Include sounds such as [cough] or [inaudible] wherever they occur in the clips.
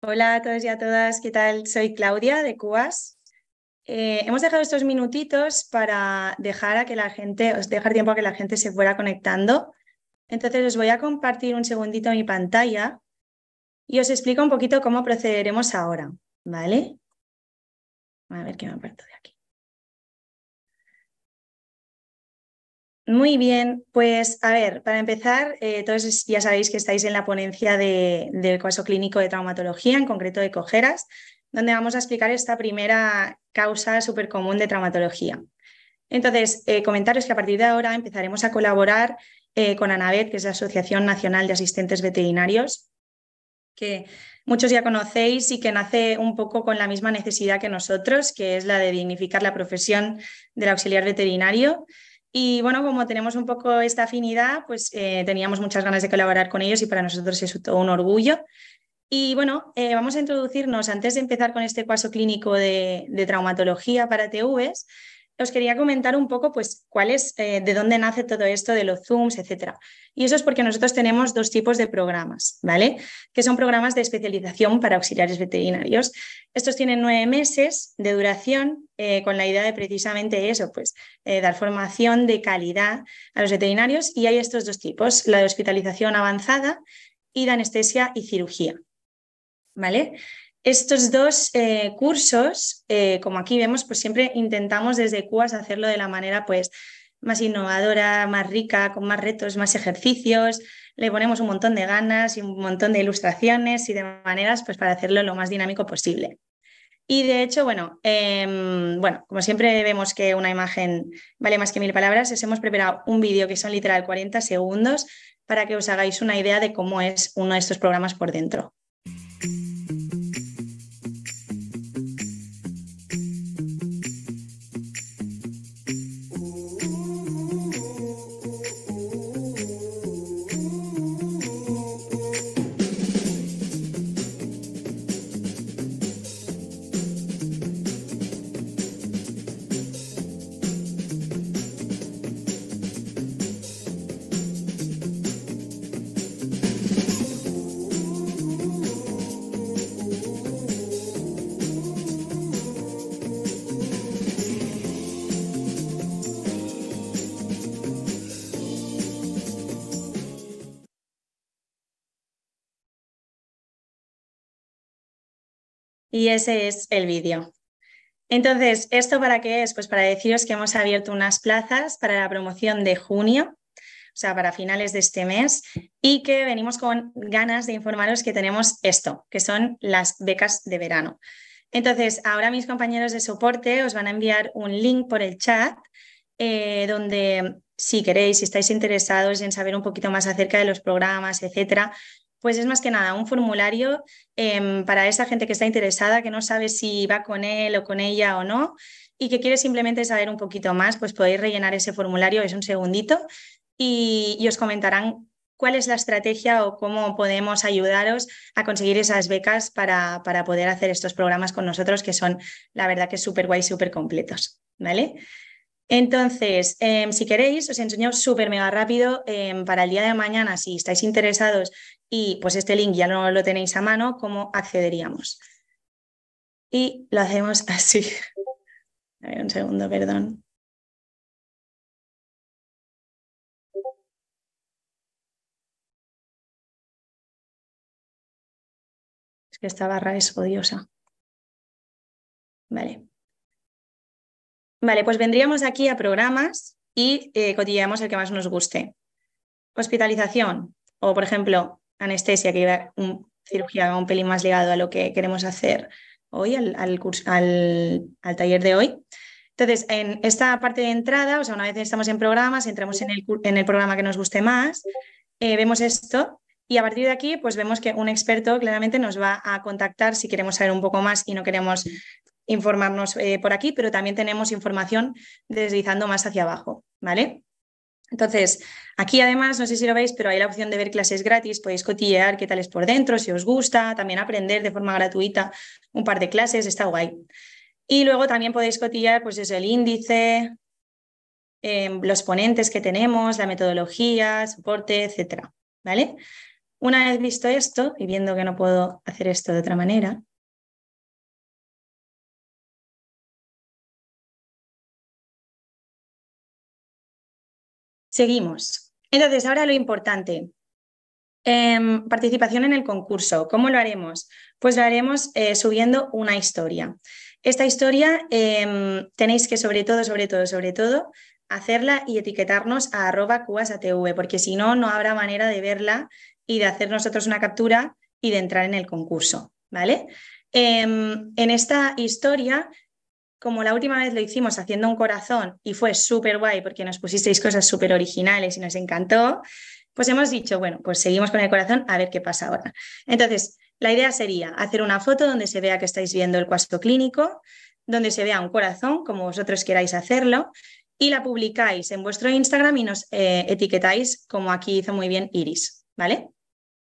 Hola a todos y a todas, ¿qué tal? Soy Claudia de Cubas. Eh, hemos dejado estos minutitos para dejar a que la gente, os dejar tiempo a que la gente se fuera conectando. Entonces os voy a compartir un segundito mi pantalla y os explico un poquito cómo procederemos ahora, ¿vale? A ver qué me aparto de aquí. Muy bien, pues a ver, para empezar, eh, todos ya sabéis que estáis en la ponencia del caso clínico de traumatología, en concreto de cojeras, donde vamos a explicar esta primera causa súper común de traumatología. Entonces, eh, comentaros que a partir de ahora empezaremos a colaborar eh, con ANAVET, que es la Asociación Nacional de Asistentes Veterinarios, que muchos ya conocéis y que nace un poco con la misma necesidad que nosotros, que es la de dignificar la profesión del auxiliar veterinario y bueno, como tenemos un poco esta afinidad, pues eh, teníamos muchas ganas de colaborar con ellos y para nosotros es todo un orgullo. Y bueno, eh, vamos a introducirnos antes de empezar con este paso clínico de, traumatología para TVs os quería comentar un poco, pues, cuál es, eh, de dónde nace todo esto de los Zooms, etcétera. Y eso es porque nosotros tenemos dos tipos de programas, ¿vale? Que son programas de especialización para auxiliares veterinarios. Estos tienen nueve meses de duración eh, con la idea de precisamente eso, pues, eh, dar formación de calidad a los veterinarios. Y hay estos dos tipos, la de hospitalización avanzada y de anestesia y cirugía, ¿vale? Estos dos eh, cursos, eh, como aquí vemos, pues siempre intentamos desde CUAS hacerlo de la manera pues, más innovadora, más rica, con más retos, más ejercicios. Le ponemos un montón de ganas y un montón de ilustraciones y de maneras pues, para hacerlo lo más dinámico posible. Y de hecho, bueno, em, bueno, como siempre vemos que una imagen vale más que mil palabras, os hemos preparado un vídeo que son literal 40 segundos para que os hagáis una idea de cómo es uno de estos programas por dentro. Y ese es el vídeo. Entonces, ¿esto para qué es? Pues para deciros que hemos abierto unas plazas para la promoción de junio, o sea, para finales de este mes, y que venimos con ganas de informaros que tenemos esto, que son las becas de verano. Entonces, ahora mis compañeros de soporte os van a enviar un link por el chat eh, donde si queréis, si estáis interesados en saber un poquito más acerca de los programas, etcétera, pues es más que nada un formulario em, para esa gente que está interesada, que no sabe si va con él o con ella o no y que quiere simplemente saber un poquito más, pues podéis rellenar ese formulario, es un segundito, y, os comentarán cuál es la estrategia o cómo podemos ayudaros a conseguir esas becas para, para poder hacer estos programas con nosotros, que son, la verdad, que súper guay, súper completos, ¿vale? Entonces, em, si queréis, os enseño súper mega rápido em, para el día de mañana, si estáis interesados y pues este link ya no lo tenéis a mano, ¿cómo accederíamos? Y lo hacemos así. [laughs] A ver, un segundo, perdón. Es que esta barra es odiosa. Vale. Vale, pues vendríamos aquí a programas y eh, el que más nos guste. Hospitalización o, por ejemplo, anestesia, que era cirugía un pelín más ligado a lo que queremos hacer hoy, al, curso, al, taller de hoy. Entonces, en esta parte de entrada, o sea, una vez estamos en programas, entramos en el, programa que nos guste más, eh, vemos esto y a partir de aquí, pues vemos que un experto claramente nos va a contactar si queremos saber un poco más y no queremos informarnos eh, por aquí, pero también tenemos información deslizando más hacia abajo, ¿vale? Entonces, aquí además, no sé si lo veis, pero hay la opción de ver clases gratis, podéis cotillear qué tal es por dentro, si os gusta, también aprender de forma gratuita un par de clases, está guay. Y luego también podéis cotillear pues es el índice, em, los ponentes que tenemos, la metodología, soporte, etc. ¿vale? Una vez visto esto y viendo que no puedo hacer esto de otra manera, Seguimos. Entonces, ahora lo importante. Em, participación en el concurso. ¿Cómo lo haremos? Pues lo haremos eh, subiendo una historia. Esta historia em, tenéis que sobre todo, sobre todo, sobre todo, hacerla y etiquetarnos a arroba porque si no, no habrá manera de verla y de hacer nosotros una captura y de entrar en el concurso, ¿vale? Em, en esta historia como la última vez lo hicimos haciendo un corazón y fue súper guay porque nos pusisteis cosas súper originales y nos encantó, pues hemos dicho, bueno, pues seguimos con el corazón a ver qué pasa ahora. Entonces, la idea sería hacer una foto donde se vea que estáis viendo el cuasto clínico, donde se vea un corazón, como vosotros queráis hacerlo, y la publicáis en vuestro Instagram y nos eh, etiquetáis, como aquí hizo muy bien Iris, ¿vale?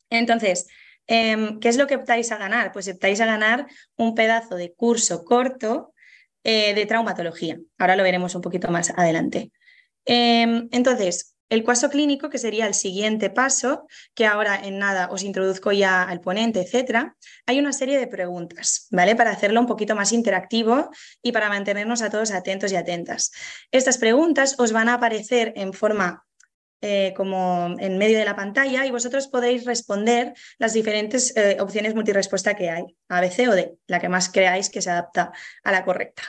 Entonces, em, ¿qué es lo que optáis a ganar? Pues optáis a ganar un pedazo de curso corto eh, de traumatología. Ahora lo veremos un poquito más adelante. Em, entonces, el cuaso clínico, que sería el siguiente paso, que ahora en nada os introduzco ya al ponente, etcétera, hay una serie de preguntas, ¿vale? Para hacerlo un poquito más interactivo y para mantenernos a todos atentos y atentas. Estas preguntas os van a aparecer en forma eh, como en medio de la pantalla y vosotros podéis responder las diferentes eh, opciones multirespuesta que hay, A, B, C o D, la que más creáis que se adapta a la correcta.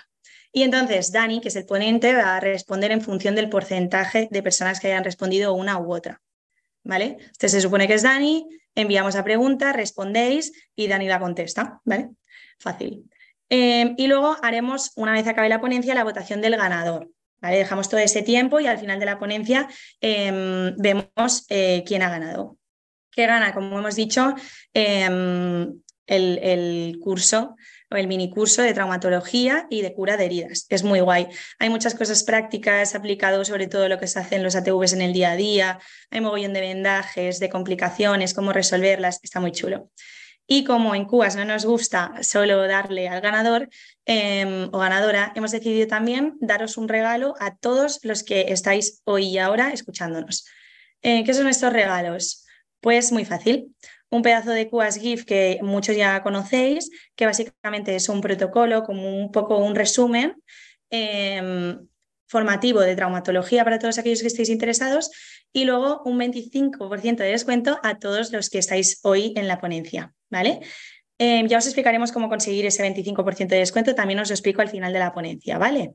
Y entonces Dani, que es el ponente, va a responder en función del porcentaje de personas que hayan respondido una u otra. ¿Vale? Usted se supone que es Dani, enviamos la pregunta, respondéis y Dani la contesta. ¿Vale? Fácil. Eh, y luego haremos, una vez acabe la ponencia, la votación del ganador. Dejamos todo ese tiempo y al final de la ponencia em, vemos eh, quién ha ganado. ¿Qué gana? Como hemos dicho, em, el, el curso el mini curso de traumatología y de cura de heridas. Es muy guay. Hay muchas cosas prácticas aplicadas, sobre todo lo que se hace en los ATVs en el día a día. Hay mogollón de vendajes, de complicaciones, cómo resolverlas. Está muy chulo. Y como en Cubas no nos gusta solo darle al ganador, Em, o ganadora, hemos decidido también daros un regalo a todos los que estáis hoy y ahora escuchándonos. Eh, ¿Qué son estos regalos? Pues muy fácil. Un pedazo de Qas GIF que muchos ya conocéis, que básicamente es un protocolo, como un poco un resumen em, formativo de traumatología para todos aquellos que estéis interesados y luego un 25% de descuento a todos los que estáis hoy en la ponencia, ¿vale? Em, ya os explicaremos cómo conseguir ese 25% de descuento, también os lo explico al final de la ponencia, ¿vale?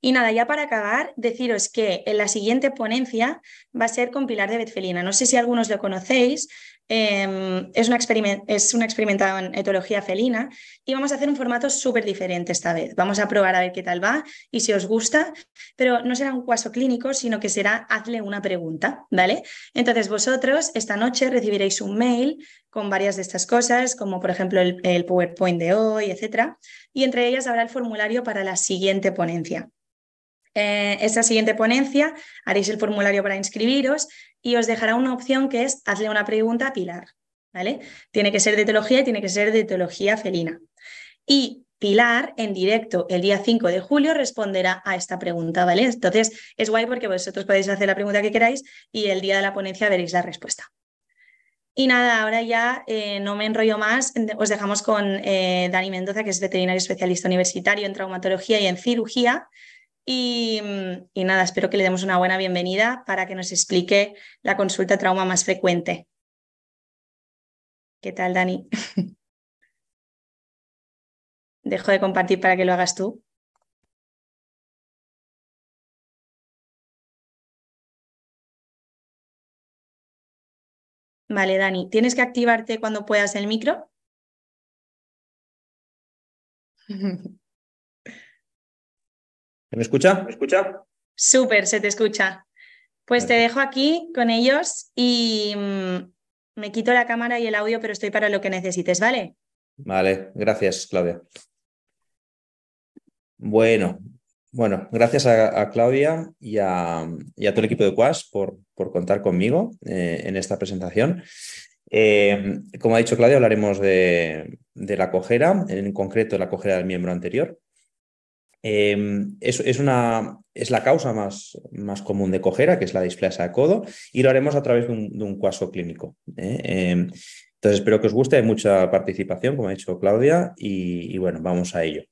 Y nada, ya para acabar, deciros que en la siguiente ponencia va a ser con Pilar de Betfelina. No sé si algunos lo conocéis, Em, es, una es experimentada en etología felina y vamos a hacer un formato súper diferente esta vez. Vamos a probar a ver qué tal va y si os gusta, pero no será un cuaso clínico, sino que será hazle una pregunta, ¿vale? Entonces vosotros esta noche recibiréis un mail con varias de estas cosas, como por ejemplo el, el PowerPoint de hoy, etcétera, y entre ellas habrá el formulario para la siguiente ponencia. Eh, esta siguiente ponencia haréis el formulario para inscribiros y os dejará una opción que es hazle una pregunta a Pilar. ¿vale? Tiene que ser de teología y tiene que ser de teología felina. Y Pilar, en directo, el día 5 de julio, responderá a esta pregunta, ¿vale? Entonces, es guay porque vosotros podéis hacer la pregunta que queráis y el día de la ponencia veréis la respuesta. Y nada, ahora ya eh, no me enrollo más. Os dejamos con eh, Dani Mendoza, que es veterinario especialista universitario en traumatología y en cirugía, y, nada, espero que le demos una buena bienvenida para que nos explique la consulta trauma más frecuente. ¿Qué tal, Dani? [laughs] Dejo de compartir para que lo hagas tú. Vale, Dani, ¿tienes que activarte cuando puedas el micro? [laughs] ¿Me escucha? ¿Me escucha? Súper, se te escucha. Pues te dejo aquí con ellos y mm, me quito la cámara y el audio, pero estoy para lo que necesites, ¿vale? Vale, gracias, Claudia. Bueno, bueno, gracias a, Claudia y a, todo el equipo de Quas por, contar conmigo eh, en esta presentación. Eh, como ha dicho Claudia, hablaremos de, de la cojera, en concreto la cojera del miembro anterior, Em, es, una, es la causa más, más común de cojera, que es la displasia de codo, y lo haremos a través de un, cuaso clínico. ¿eh? Em, entonces, espero que os guste, hay mucha participación, como ha dicho Claudia, y, bueno, vamos a ello.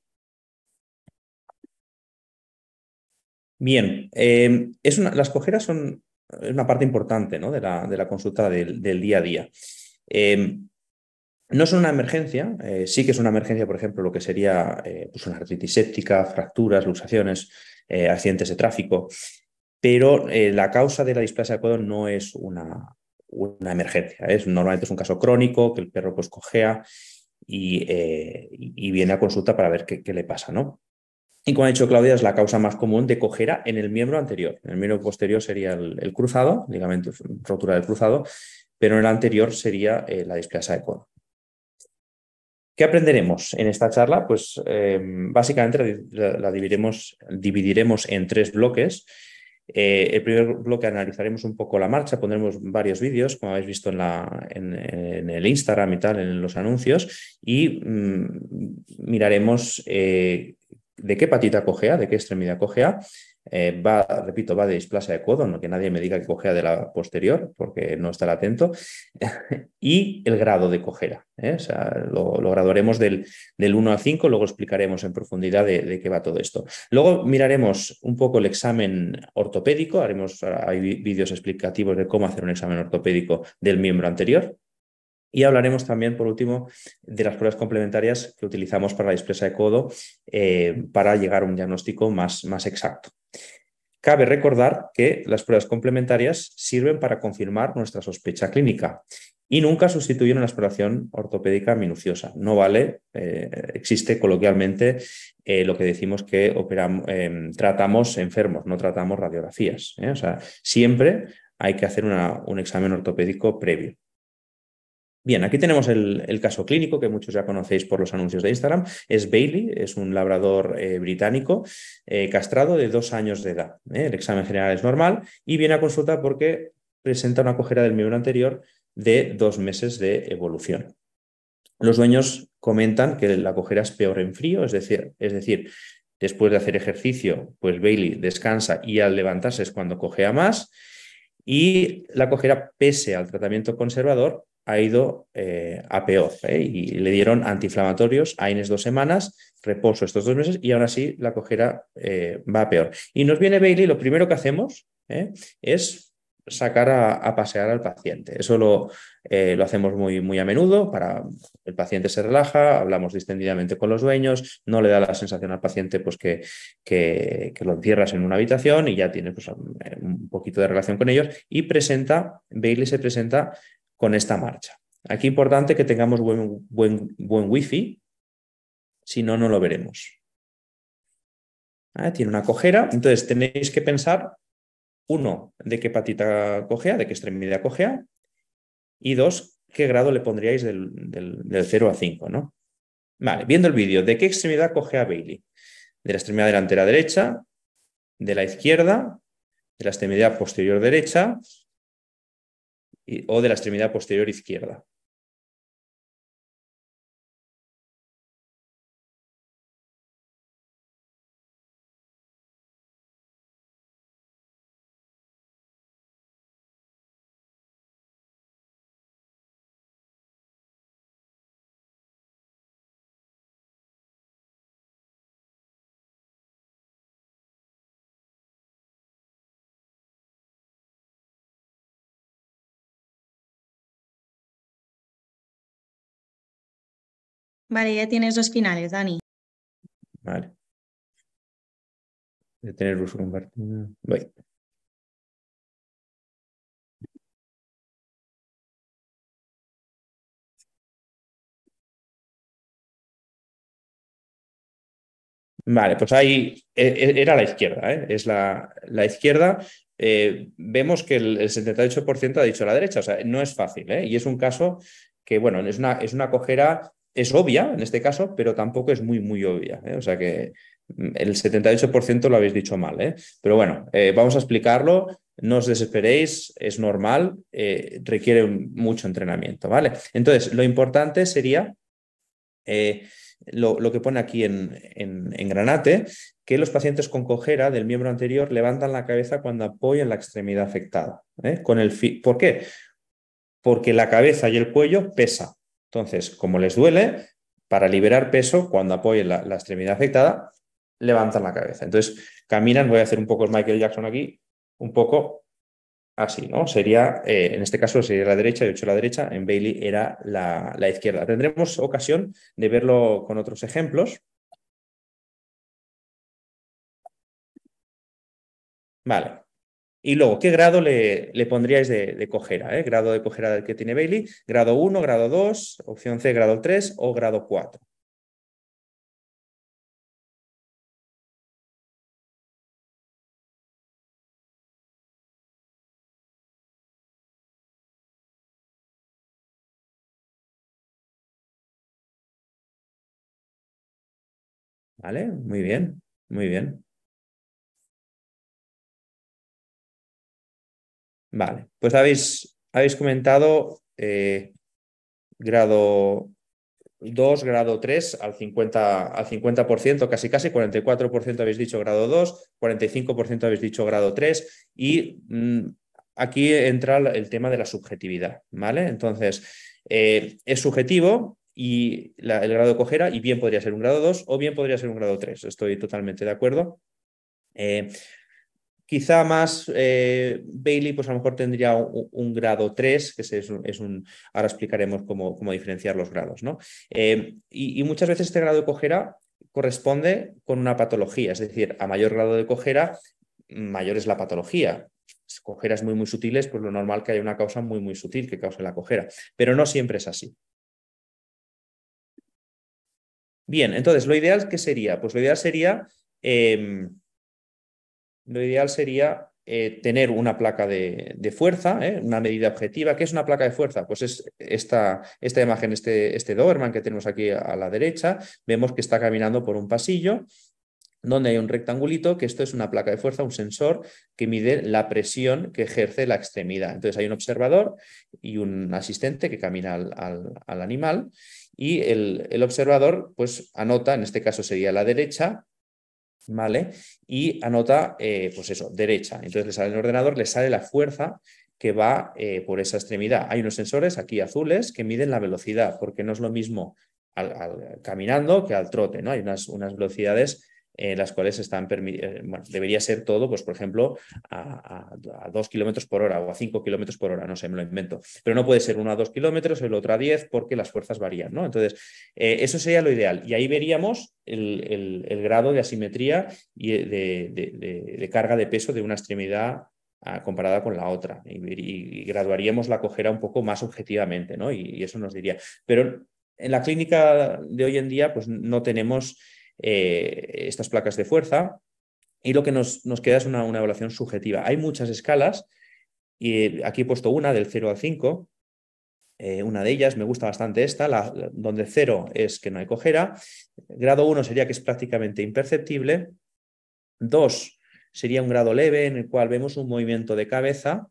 Bien, em, es una, las cojeras son una parte importante ¿no? de, la, de, la, consulta del, del día a día. No son una emergencia, eh, sí que es una emergencia, por ejemplo, lo que sería eh, pues una artritis séptica, fracturas, luxaciones, eh, accidentes de tráfico, pero la causa de la displasia de codo no es una, una emergencia. Es, normalmente es un caso crónico, que el perro pues y, viene a consulta para ver qué, le pasa, ¿no? Y como ha dicho Claudia, es la causa más común de cojera en el miembro anterior. En el miembro posterior sería el, cruzado, ligamento, rotura del cruzado, pero en el anterior sería la displasia de codo. ¿Qué aprenderemos en esta charla? Pues eh, básicamente la, dividiremos, en tres bloques. Eh, el primer bloque analizaremos un poco la marcha, pondremos varios vídeos, como habéis visto en, el Instagram y tal, en los anuncios, y mm, miraremos eh, de qué patita cogea, de qué extremidad cogea, eh, va, repito, va de displasia de codo, no que nadie me diga que cojea de la posterior, porque no estará atento, [laughs] y el grado de cojera. ¿eh? lo, graduaremos del, del 1 al 5, luego explicaremos en profundidad de, qué va todo esto. Luego miraremos un poco el examen ortopédico, haremos, hay vídeos explicativos de cómo hacer un examen ortopédico del miembro anterior, y hablaremos también, por último, de las pruebas complementarias que utilizamos para la displasia de codo eh, para llegar a un diagnóstico más, más exacto. Cabe recordar que las pruebas complementarias sirven para confirmar nuestra sospecha clínica y nunca sustituyen una exploración ortopédica minuciosa. No vale, eh, existe coloquialmente eh, lo que decimos que operamos, em, tratamos enfermos, no tratamos radiografías. ¿eh? O sea, siempre hay que hacer un examen ortopédico previo. Bien, aquí tenemos el, caso clínico que muchos ya conocéis por los anuncios de Instagram. Es Bailey, es un labrador eh, británico eh, castrado de dos años de edad. ¿eh? El examen general es normal y viene a consultar porque presenta una cojera del miembro anterior de dos meses de evolución. Los dueños comentan que la cojera es peor en frío, es decir, es decir, después de hacer ejercicio, pues Bailey descansa y al levantarse es cuando cojea más. Y la cojera, pese al tratamiento conservador, ha ido eh, a peor ¿eh? y le dieron antiinflamatorios a Ines dos semanas, reposo estos dos meses y ahora sí la cojera eh, va a peor. Y nos viene Bailey, lo primero que hacemos es sacar a, pasear al paciente. Eso lo, hacemos muy, muy a menudo para el paciente se relaja, hablamos distendidamente con los dueños, no le da la sensación al paciente pues, que, que, lo encierras en una habitación y ya tienes pues, un poquito de relación con ellos y presenta, Bailey se presenta con esta marcha. Aquí importante que tengamos buen, buen, buen wifi, si no, no lo veremos. Ah, tiene una cojera, entonces tenéis que pensar, uno, de qué patita cojea, de qué extremidad cojea, y dos, qué grado le pondríais del, 0 a 5, ¿no? Vale, viendo el vídeo, ¿de qué extremidad cojea Bailey? De la extremidad delantera derecha, de la izquierda, de la extremidad posterior derecha o de la extremidad posterior izquierda. Vale, ya tienes dos finales, Dani. Vale. Voy a tener uso Vale, pues ahí e, e, era la izquierda, ¿eh? es la, izquierda. Eh, vemos que el, 78% ha dicho la derecha, o sea, no es fácil, ¿eh? y es un caso que, bueno, es una, es una cojera es obvia en este caso, pero tampoco es muy, muy obvia. ¿eh? O sea que mm, el 78% lo habéis dicho mal, ¿eh? pero bueno, eh, vamos a explicarlo. No os desesperéis, es normal, eh, requiere mucho entrenamiento, ¿vale? Entonces, lo importante sería lo, que pone aquí en, en, Granate, que los pacientes con cojera del miembro anterior levantan la cabeza cuando apoyan la extremidad afectada. ¿Por qué? Porque la cabeza y el cuello pesa. Entonces, como les duele, para liberar peso, cuando apoyen la, extremidad afectada, levantan la cabeza. Entonces, caminan, voy a hacer un poco Michael Jackson aquí, un poco así, ¿no? Sería, eh, en este caso sería la derecha, yo he hecho la derecha, en Bailey era la, la izquierda. Tendremos ocasión de verlo con otros ejemplos. Vale, y luego, ¿qué grado le, pondríais de, de cojera? Eh? Grado de cojera del que tiene Bailey, grado 1, grado 2, opción C, grado 3 o grado 4. ¿Vale? Muy bien, muy bien. Vale, pues habéis, habéis comentado eh, grado 2, grado 3 al 50%, al 50% casi casi, 44% habéis dicho grado 2, 45% habéis dicho grado 3 y mm, aquí entra el tema de la subjetividad, ¿vale? Entonces, eh, es subjetivo y el grado de cojera y bien podría ser un grado 2 o bien podría ser un grado 3, estoy totalmente de acuerdo. Eh, Quizá más eh, Bailey, pues a lo mejor tendría un, grado 3, que es un, ahora explicaremos cómo, cómo diferenciar los grados. ¿no? Eh, y, muchas veces este grado de cojera corresponde con una patología, es decir, a mayor grado de cojera, mayor es la patología. cojeras muy, muy sutiles, pues lo normal que haya una causa muy, muy sutil que cause la cojera, pero no siempre es así. Bien, entonces, ¿lo ideal qué sería? Pues lo ideal sería... Em, lo ideal sería eh, tener una placa de, fuerza, ¿eh? una medida objetiva. ¿Qué es una placa de fuerza? Pues es esta, esta imagen, este, este Doberman que tenemos aquí a la derecha. Vemos que está caminando por un pasillo donde hay un rectangulito, que esto es una placa de fuerza, un sensor que mide la presión que ejerce la extremidad. Entonces hay un observador y un asistente que camina al, animal y el, el, observador pues anota, en este caso sería la derecha, ¿vale? Y anota, eh, pues eso, derecha. Entonces le sale el ordenador, le sale la fuerza que va eh, por esa extremidad. Hay unos sensores aquí azules que miden la velocidad, porque no es lo mismo al, caminando que al trote, ¿no? Hay unas, unas velocidades eh, las cuales están eh, bueno, debería ser todo, pues por ejemplo, a, dos 2 kilómetros por hora o a 5 kilómetros por hora, no sé, me lo invento. Pero no puede ser uno a 2 kilómetros, el otro a 10, porque las fuerzas varían, ¿no? Entonces, eh, eso sería lo ideal. Y ahí veríamos el, grado de asimetría y de, carga de peso de una extremidad ah, comparada con la otra. Y, graduaríamos la cojera un poco más objetivamente, ¿no? Y, y eso nos diría. Pero en la clínica de hoy en día, pues no tenemos eh, estas placas de fuerza. Y lo que nos, queda es una, evaluación subjetiva. Hay muchas escalas, y eh, aquí he puesto una del 0 al 5. Eh, una de ellas, me gusta bastante esta, la, donde 0 es que no hay cojera. Grado 1 sería que es prácticamente imperceptible. 2 sería un grado leve en el cual vemos un movimiento de cabeza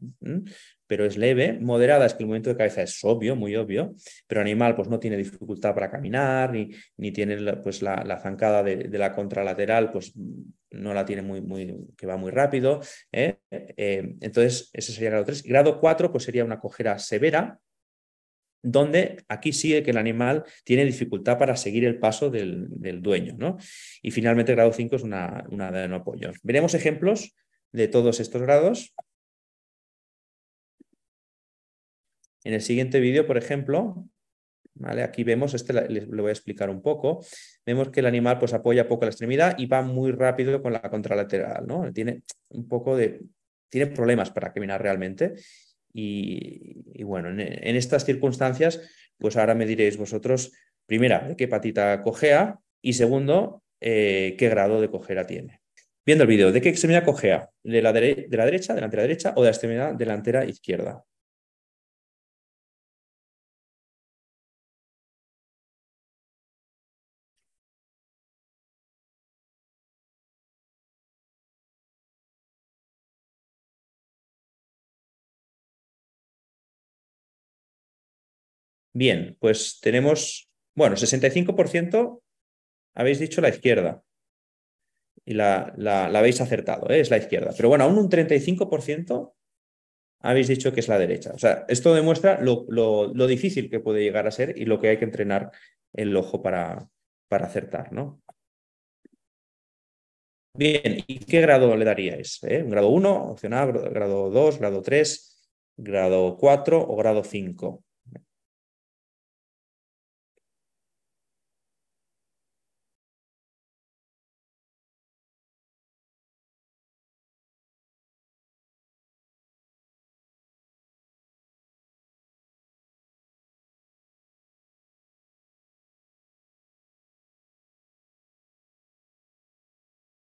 pero es leve. Moderada es que el movimiento de cabeza es obvio, muy obvio, pero animal pues no tiene dificultad para caminar, ni, ni tiene pues, la, zancada de, la contralateral, pues no la tiene muy, muy que va muy rápido. ¿eh? Eh, entonces, ese sería grado 3. Grado 4 pues sería una cojera severa, donde aquí sigue que el animal tiene dificultad para seguir el paso del, dueño. ¿no? Y finalmente, grado 5 es una, una de no apoyo. Veremos ejemplos de todos estos grados. En el siguiente vídeo, por ejemplo, ¿vale? aquí vemos, este le voy a explicar un poco, vemos que el animal pues apoya poco la extremidad y va muy rápido con la contralateral, ¿no? Tiene un poco de, tiene problemas para caminar realmente y, bueno, en, estas circunstancias, pues ahora me diréis vosotros, primera, qué patita cojea y segundo, eh, qué grado de cojera tiene. Viendo el vídeo, ¿de qué extremidad cojea? ¿De la, de la derecha, delantera derecha o de la extremidad delantera izquierda? Bien, pues tenemos, bueno, 65% habéis dicho la izquierda. Y la, la, habéis acertado, ¿eh? es la izquierda. Pero bueno, aún un 35% habéis dicho que es la derecha. O sea, esto demuestra lo, difícil que puede llegar a ser y lo que hay que entrenar el ojo para, para acertar, ¿no? Bien, ¿y qué grado le daríais? Eh? ¿Un grado 1, opcional, grado 2, grado 3, grado 4 o grado 5?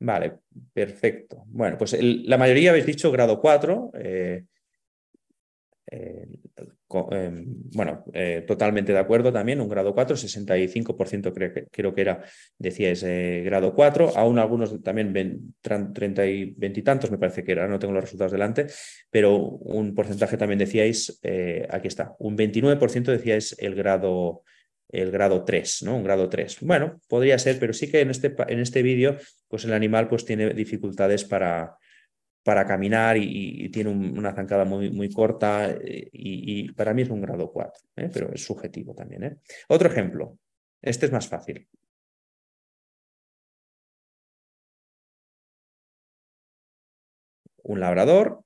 Vale, perfecto. Bueno, pues la mayoría habéis dicho grado 4. Eh, eh, eh, bueno, totalmente de acuerdo también, un grado 4, 65% creo que, era, decíais, grado 4. Aún algunos también, 30 y 20 y tantos me parece que era, no tengo los resultados delante, pero un porcentaje también decíais, aquí está, un 29% decíais el grado el grado 3, ¿no? Un grado 3. Bueno, podría ser, pero sí que en este, en este vídeo, pues el animal pues tiene dificultades para, para caminar y, tiene una zancada muy, muy corta eh, y, para mí es un grado 4, ¿eh? pero es subjetivo también. ¿eh? Otro ejemplo, este es más fácil. Un labrador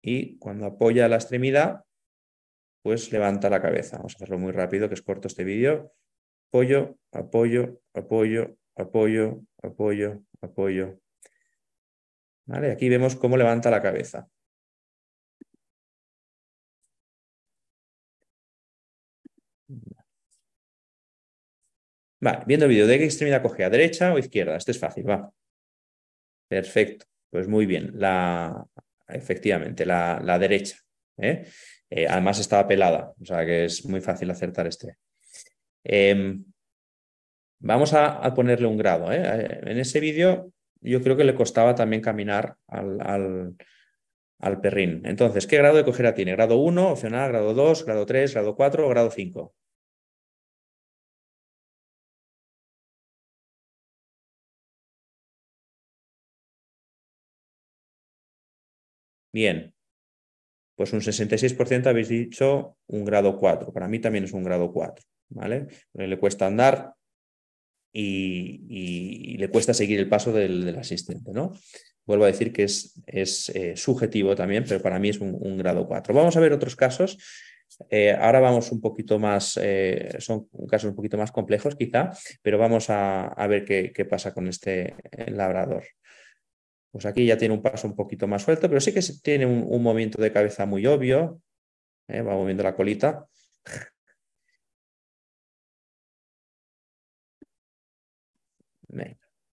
y cuando apoya la extremidad pues levanta la cabeza. Vamos a hacerlo muy rápido, que es corto este vídeo. Apoyo, apoyo, apoyo, apoyo, apoyo, apoyo. Vale, aquí vemos cómo levanta la cabeza. Vale, viendo el vídeo, ¿de qué extremidad coge? ¿A ¿Derecha o izquierda? Este es fácil, va. Perfecto, pues muy bien, la, efectivamente, la, la derecha. ¿eh? Eh, además estaba pelada, o sea que es muy fácil acertar este. Em, vamos a, ponerle un grado. ¿eh? Eh, en ese vídeo yo creo que le costaba también caminar al, perrín. Entonces, ¿qué grado de cogera tiene? Grado 1, opcional, grado 2, grado 3, grado 4 o grado 5. Bien, pues un 66% habéis dicho un grado 4. Para mí también es un grado 4, ¿vale? le cuesta andar y, le cuesta seguir el paso del, asistente, ¿no? Vuelvo a decir que es, es eh, subjetivo también, pero para mí es un, grado 4. Vamos a ver otros casos. Eh, ahora vamos un poquito más, eh, son casos un poquito más complejos quizá, pero vamos a, ver qué pasa con este labrador. Pues aquí ya tiene un paso un poquito más suelto, pero sí que tiene un, movimiento de cabeza muy obvio. ¿eh? Va moviendo la colita.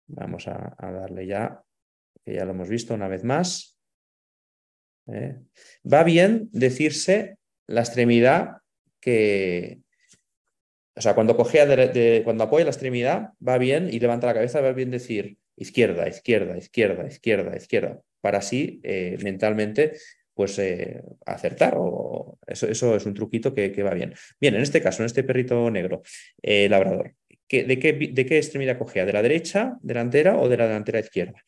vamos a, darle ya, que ya lo hemos visto una vez más. ¿eh? Va bien decirse la extremidad que, o sea, cuando cogía, cuando apoya la extremidad, va bien y levanta la cabeza, va bien decir izquierda, izquierda, izquierda, izquierda, izquierda, para así eh, mentalmente pues eh, acertar o eso, eso, es un truquito que, va bien. Bien, en este caso, en este perrito negro, eh, labrador, de, qué, ¿de qué extremidad cogía? ¿De la derecha, delantera o de la delantera izquierda?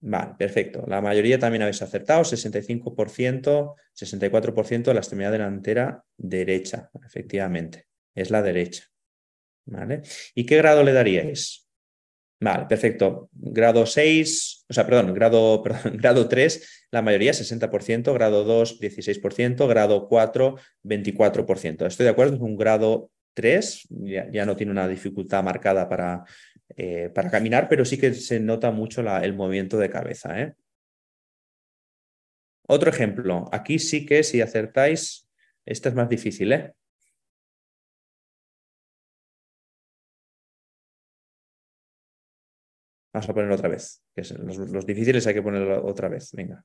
Vale, perfecto. La mayoría también habéis acertado, 65%, 64% de la extremidad delantera derecha, efectivamente. Es la derecha. ¿Vale? ¿Y qué grado le daríais? Vale, perfecto. Grado 6, o sea, perdón, grado, 3, [laughs] la mayoría 60%, grado 2, 16%, grado 4, 24%. Estoy de acuerdo, es un grado 3, ya, no tiene una dificultad marcada para, eh, para, caminar, pero sí que se nota mucho el movimiento de cabeza. ¿eh? Otro ejemplo, aquí sí que si acertáis, esta es más difícil, ¿eh? Vamos a poner otra vez. Que los, difíciles hay que ponerlo otra vez. Venga.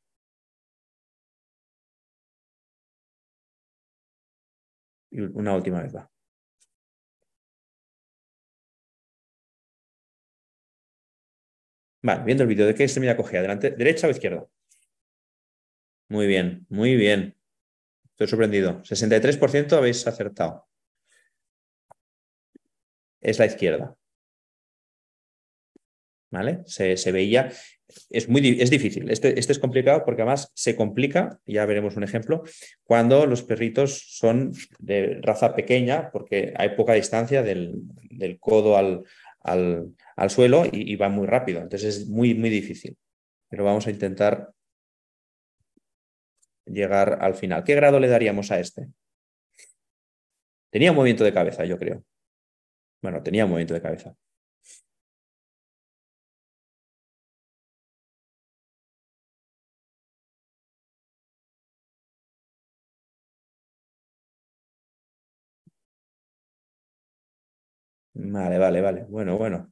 Y una última vez va. Vale, viendo el vídeo, ¿de qué extremidad cogía? adelante. ¿Derecha o izquierda? Muy bien, muy bien. Estoy sorprendido. 63% habéis acertado. Es la izquierda. ¿vale? Se, veía, es, muy, es difícil, este, este, es complicado porque además se complica, ya veremos un ejemplo, cuando los perritos son de raza pequeña porque hay poca distancia del, codo al, al, suelo y, van va muy rápido, entonces es muy, muy difícil, pero vamos a intentar llegar al final. ¿Qué grado le daríamos a este? Tenía un movimiento de cabeza, yo creo. Bueno, tenía un movimiento de cabeza. Vale, vale, vale. Bueno, bueno.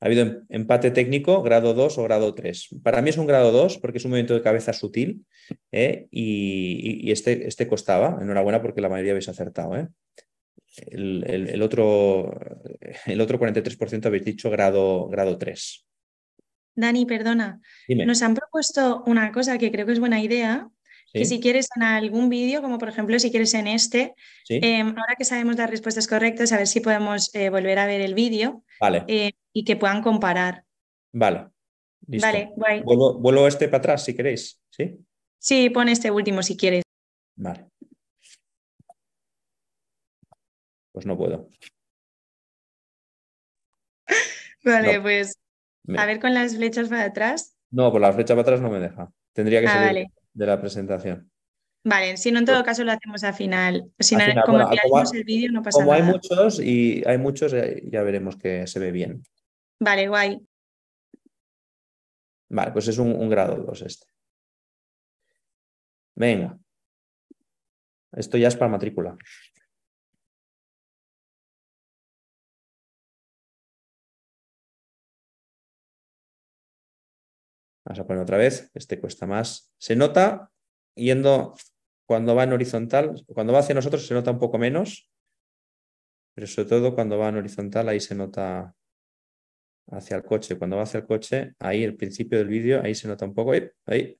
Ha habido em-, empate técnico, grado 2 o grado 3. Para mí es un grado 2 porque es un movimiento de cabeza sutil ¿eh? y, este, este, costaba. Enhorabuena porque la mayoría habéis acertado. ¿eh? El, otro, el otro 43% habéis dicho grado, grado 3. Dani, perdona. Nos han propuesto una cosa que creo que es buena idea, que si quieres en algún vídeo, como por ejemplo si quieres en este, em, ahora que sabemos las respuestas correctas, a ver si podemos eh, volver a ver el vídeo eh, y que puedan comparar. Vale. Vale, Vuelvo, este para atrás si queréis, ¿sí? Sí, pon este último si quieres. Vale. Pues no puedo. [laughs] vale, pues a ver con las flechas para atrás. No, con las flechas para atrás no me deja. Tendría que ah, ser. Vale de la presentación. Vale, si no en todo pues caso lo hacemos al final. Si como el vídeo no pasa como hay muchos y hay muchos, eh, ya veremos que se ve bien. Vale, guay. Vale, pues es un, un grado 2 este. Venga. Esto ya es para matrícula. a poner otra vez, este cuesta más. Se nota yendo cuando va en horizontal, cuando va hacia nosotros se nota un poco menos, pero sobre todo cuando va en horizontal ahí se nota hacia el coche. Cuando va hacia el coche, ahí el principio del vídeo, ahí se nota un poco, ahí.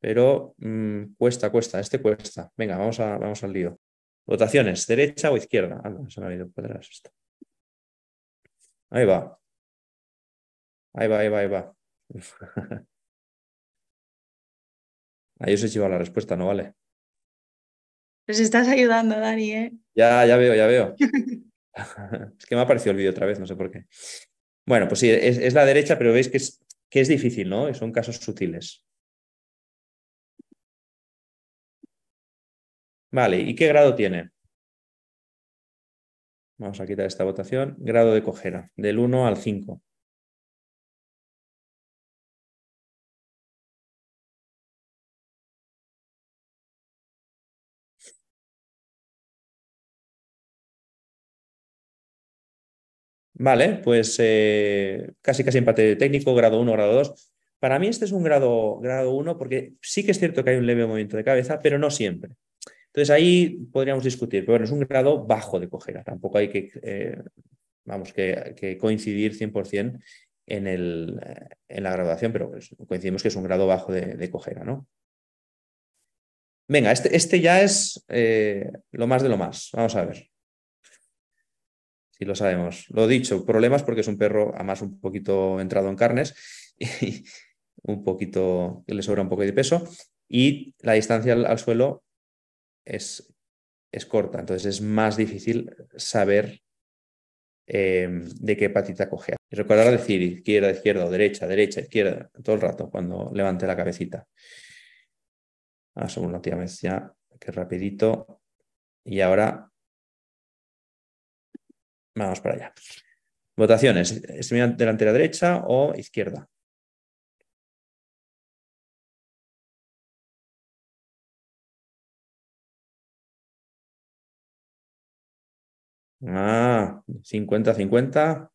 Pero mm, cuesta, cuesta, este cuesta. Venga, vamos, a, vamos al lío. Votaciones, derecha o izquierda. Ahí va. Ahí va, ahí va, ahí va. [laughs] Ahí os he llevado la respuesta, ¿no vale? Pues estás ayudando, Dani, ¿eh? Ya, ya veo, ya veo. [laughs] es que me ha aparecido el vídeo otra vez, no sé por qué. Bueno, pues sí, es, la derecha, pero veis que es, que es difícil, ¿no? Son casos sutiles. Vale, ¿y qué grado tiene? Vamos a quitar esta votación. Grado de cojera, del 1 al 5. Vale, pues eh, casi casi empate técnico, grado 1, grado 2. Para mí este es un grado, grado 1 porque sí que es cierto que hay un leve movimiento de cabeza, pero no siempre. Entonces ahí podríamos discutir, pero bueno, es un grado bajo de cojera, tampoco hay que, eh, vamos, que, coincidir 100% en, el, eh, en la graduación, pero pues, coincidimos que es un grado bajo de, cojera, ¿no? Venga, este, este ya es lo más de lo más, vamos a ver y lo sabemos. Lo dicho, problemas porque es un perro, además, un poquito entrado en carnes [laughs] y un poquito, que le sobra un poco de peso. Y la distancia al, suelo es, corta, entonces es más difícil saber em, de qué patita cogea. Y recordar decir izquierda, izquierda, o derecha, derecha, izquierda, todo el rato cuando levante la cabecita. Ah, según la última vez ya, que rapidito. Y ahora Vamos para allá. Votaciones. Extremidad delantera derecha o izquierda. Ah, 50-50.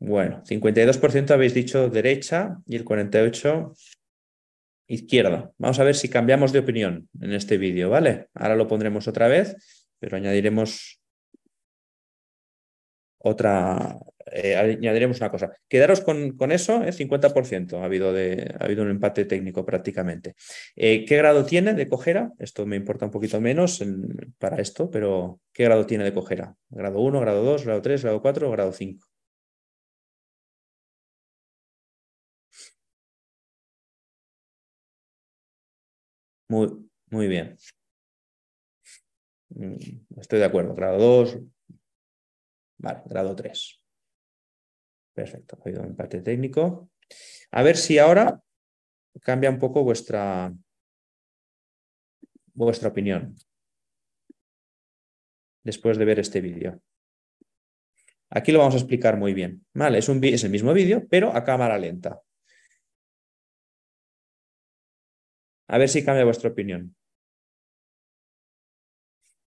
Bueno, 52% habéis dicho derecha y el 48% izquierda. Vamos a ver si cambiamos de opinión en este vídeo, ¿vale? Ahora lo pondremos otra vez, pero añadiremos otra, eh, añadiremos una cosa. Quedaros con, eso, eh, 50% ha habido, de, ha habido un empate técnico prácticamente. Eh, ¿Qué grado tiene de cojera? Esto me importa un poquito menos para esto, pero ¿qué grado tiene de cojera? ¿Grado 1, grado 2, grado 3, grado 4 o grado 5? Muy, muy bien. Mm, estoy de acuerdo. Grado 2, Vale, grado 3. Perfecto, ha habido un empate técnico. A ver si ahora cambia un poco vuestra, vuestra opinión después de ver este vídeo. Aquí lo vamos a explicar muy bien. Vale, es, un, es el mismo vídeo, pero a cámara lenta. A ver si cambia vuestra opinión.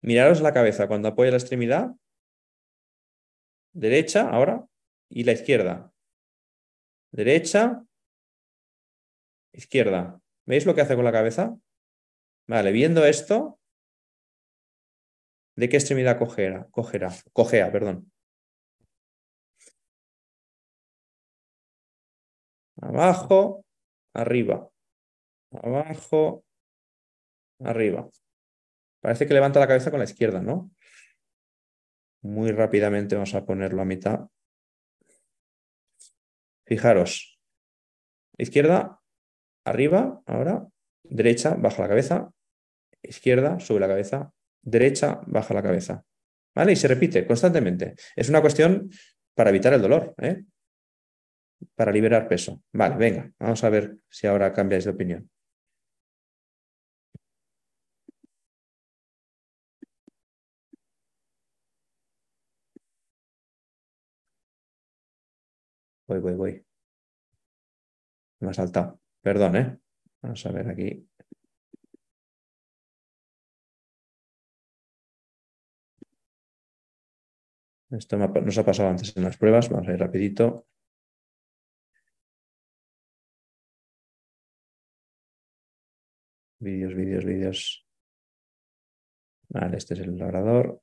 Miraros la cabeza cuando apoya la extremidad derecha ahora y la izquierda. Derecha, izquierda. ¿Veis lo que hace con la cabeza? Vale, viendo esto, ¿de qué extremidad cogerá cogerá cojea, perdón. Abajo, arriba. Abajo, arriba. Parece que levanta la cabeza con la izquierda, ¿no? Muy rápidamente vamos a ponerlo a mitad. Fijaros, izquierda, arriba, ahora, derecha, baja la cabeza, izquierda, sube la cabeza, derecha, baja la cabeza. ¿Vale? Y se repite constantemente. Es una cuestión para evitar el dolor, ¿eh? para liberar peso. Vale, venga, vamos a ver si ahora cambiáis de opinión. Voy, voy, voy. Me ha saltado. Perdón, ¿eh? Vamos a ver aquí. Esto nos ha pasado antes en las pruebas. Vamos a ir rapidito. Vídeos, vídeos, vídeos. Vale, este es el labrador.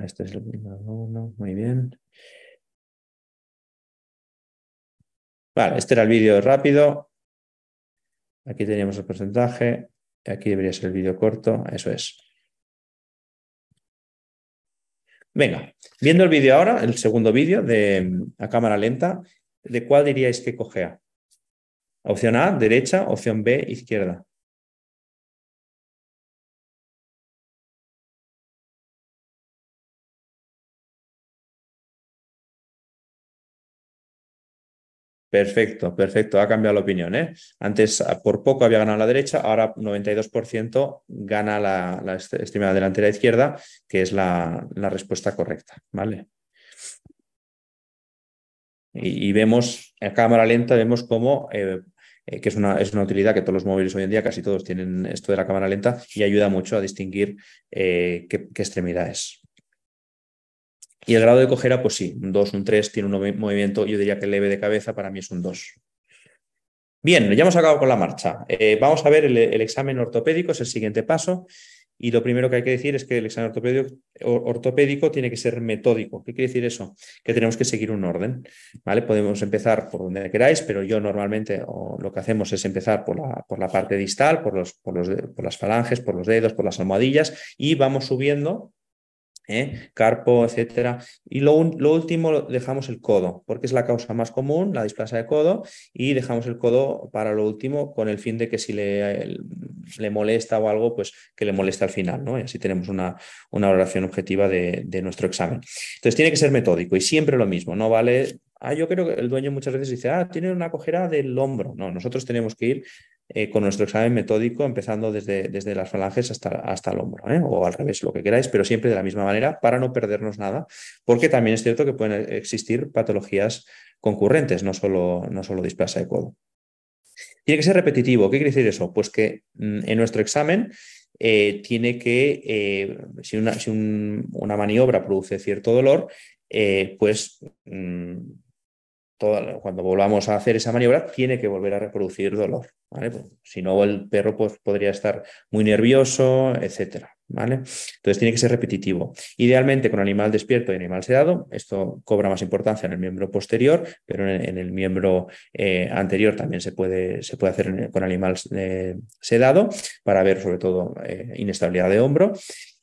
Ah, este es el número muy bien. Vale, este era el vídeo rápido. Aquí teníamos el porcentaje. Aquí debería ser el vídeo corto. Eso es. Venga, viendo el vídeo ahora, el segundo vídeo de mm, a cámara lenta, ¿de cuál diríais que cogea? Opción A, derecha, opción B, izquierda. Perfecto, perfecto. Ha cambiado la opinión. ¿eh? Antes ah, por poco había ganado la derecha, ahora 92% gana la, extremidad delantera izquierda, que es la, respuesta correcta. ¿vale? Y, vemos en cámara lenta, vemos cómo, eh, eh, que es una, es una, utilidad que todos los móviles hoy en día, casi todos tienen esto de la cámara lenta y ayuda mucho a distinguir eh, qué, qué extremidad es. Y el grado de cojera, pues sí, un 2, un 3, tiene un movimiento, yo diría que leve de cabeza, para mí es un 2. Bien, ya hemos acabado con la marcha. Eh, vamos a ver el, examen ortopédico, es el siguiente paso. Y lo primero que hay que decir es que el examen ortopédico, tiene que ser metódico. ¿Qué quiere decir eso? Que tenemos que seguir un orden. ¿vale? Podemos empezar por donde queráis, pero yo normalmente lo que hacemos es empezar por la, por la parte distal, por, los, por, los, por las falanges, por los dedos, por las almohadillas y vamos subiendo ¿eh? carpo, etc. Y lo, último dejamos el codo, porque es la causa más común, la displasia de codo, y dejamos el codo para lo último con el fin de que si le, le molesta o algo, pues que le molesta al final, ¿no? Y así tenemos una, una valoración objetiva de, de nuestro examen. Entonces tiene que ser metódico y siempre lo mismo, no vale Ah, yo creo que el dueño muchas veces dice, ah, tiene una cojera del hombro. No, nosotros tenemos que ir eh, con nuestro examen metódico, empezando desde, desde las falanges hasta, hasta el hombro, ¿eh? o al revés, lo que queráis, pero siempre de la misma manera para no perdernos nada, porque también es cierto que pueden eh, existir patologías concurrentes, no solo, no solo displasia de codo. Tiene que ser repetitivo. ¿Qué quiere decir eso? Pues que mm, en nuestro examen tiene que, si, una, si una, maniobra produce cierto dolor, pues mm, cuando volvamos a hacer esa maniobra, tiene que volver a reproducir dolor. ¿vale? Pues, si no, el perro pues, podría estar muy nervioso, etc. ¿vale? Entonces tiene que ser repetitivo. Idealmente con animal despierto y animal sedado, esto cobra más importancia en el miembro posterior, pero en, el miembro eh, anterior también se puede, se puede hacer con animal eh, sedado para ver sobre todo eh, inestabilidad de hombro.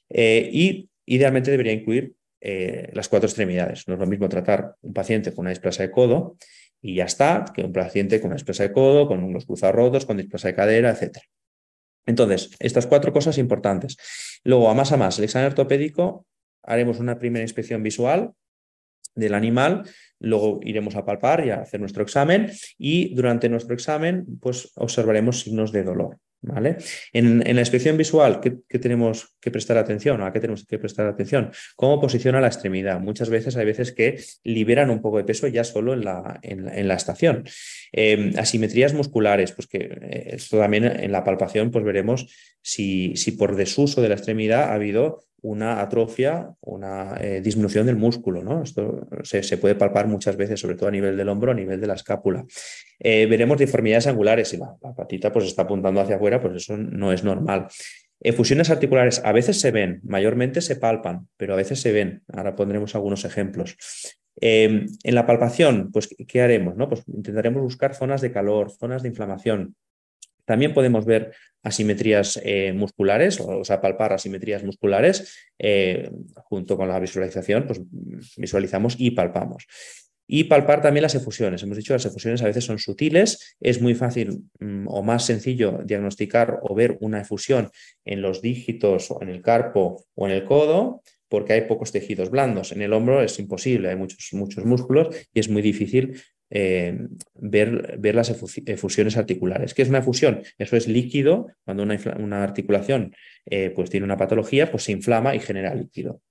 y idealmente debería incluir eh, las cuatro extremidades. No es lo mismo tratar un paciente con una displasia de codo y ya está, que un paciente con una displasia de codo, con unos cruzarrotos, con displasia de cadera, etc. Entonces, estas cuatro cosas importantes. Luego, a más a más, el examen ortopédico, haremos una primera inspección visual del animal, luego iremos a palpar y a hacer nuestro examen y durante nuestro examen pues observaremos signos de dolor. En, la inspección visual, ¿qué, ¿qué, tenemos que prestar atención? ¿A tenemos que prestar atención? ¿Cómo posiciona la extremidad? Muchas veces hay veces que liberan un poco de peso ya solo en la, en, la estación. Em, asimetrías musculares, pues que eh, esto también en la palpación, pues veremos si, si por desuso de la extremidad ha habido una atrofia, una eh, disminución del músculo. ¿no? Esto se, puede palpar muchas veces, sobre todo a nivel del hombro, a nivel de la escápula. Eh, veremos deformidades angulares. Si la, patita pues, está apuntando hacia afuera, pues eso no es normal. Efusiones articulares a veces se ven, mayormente se palpan, pero a veces se ven. Ahora pondremos algunos ejemplos. Em, en la palpación, pues, ¿qué haremos? No? Pues intentaremos buscar zonas de calor, zonas de inflamación. También podemos ver asimetrías eh, musculares, o, sea, palpar asimetrías musculares, eh, junto con la visualización, pues visualizamos y palpamos. Y palpar también las efusiones. Hemos dicho las efusiones a veces son sutiles, es muy fácil mm, o más sencillo diagnosticar o ver una efusión en los dígitos o en el carpo o en el codo, porque hay pocos tejidos blandos. En el hombro es imposible, hay muchos, muchos músculos y es muy difícil eh, ver, ver, las fusiones articulares. ¿Qué es una fusión? Eso es líquido, cuando una, una articulación eh, pues tiene una patología, pues se inflama y genera líquido.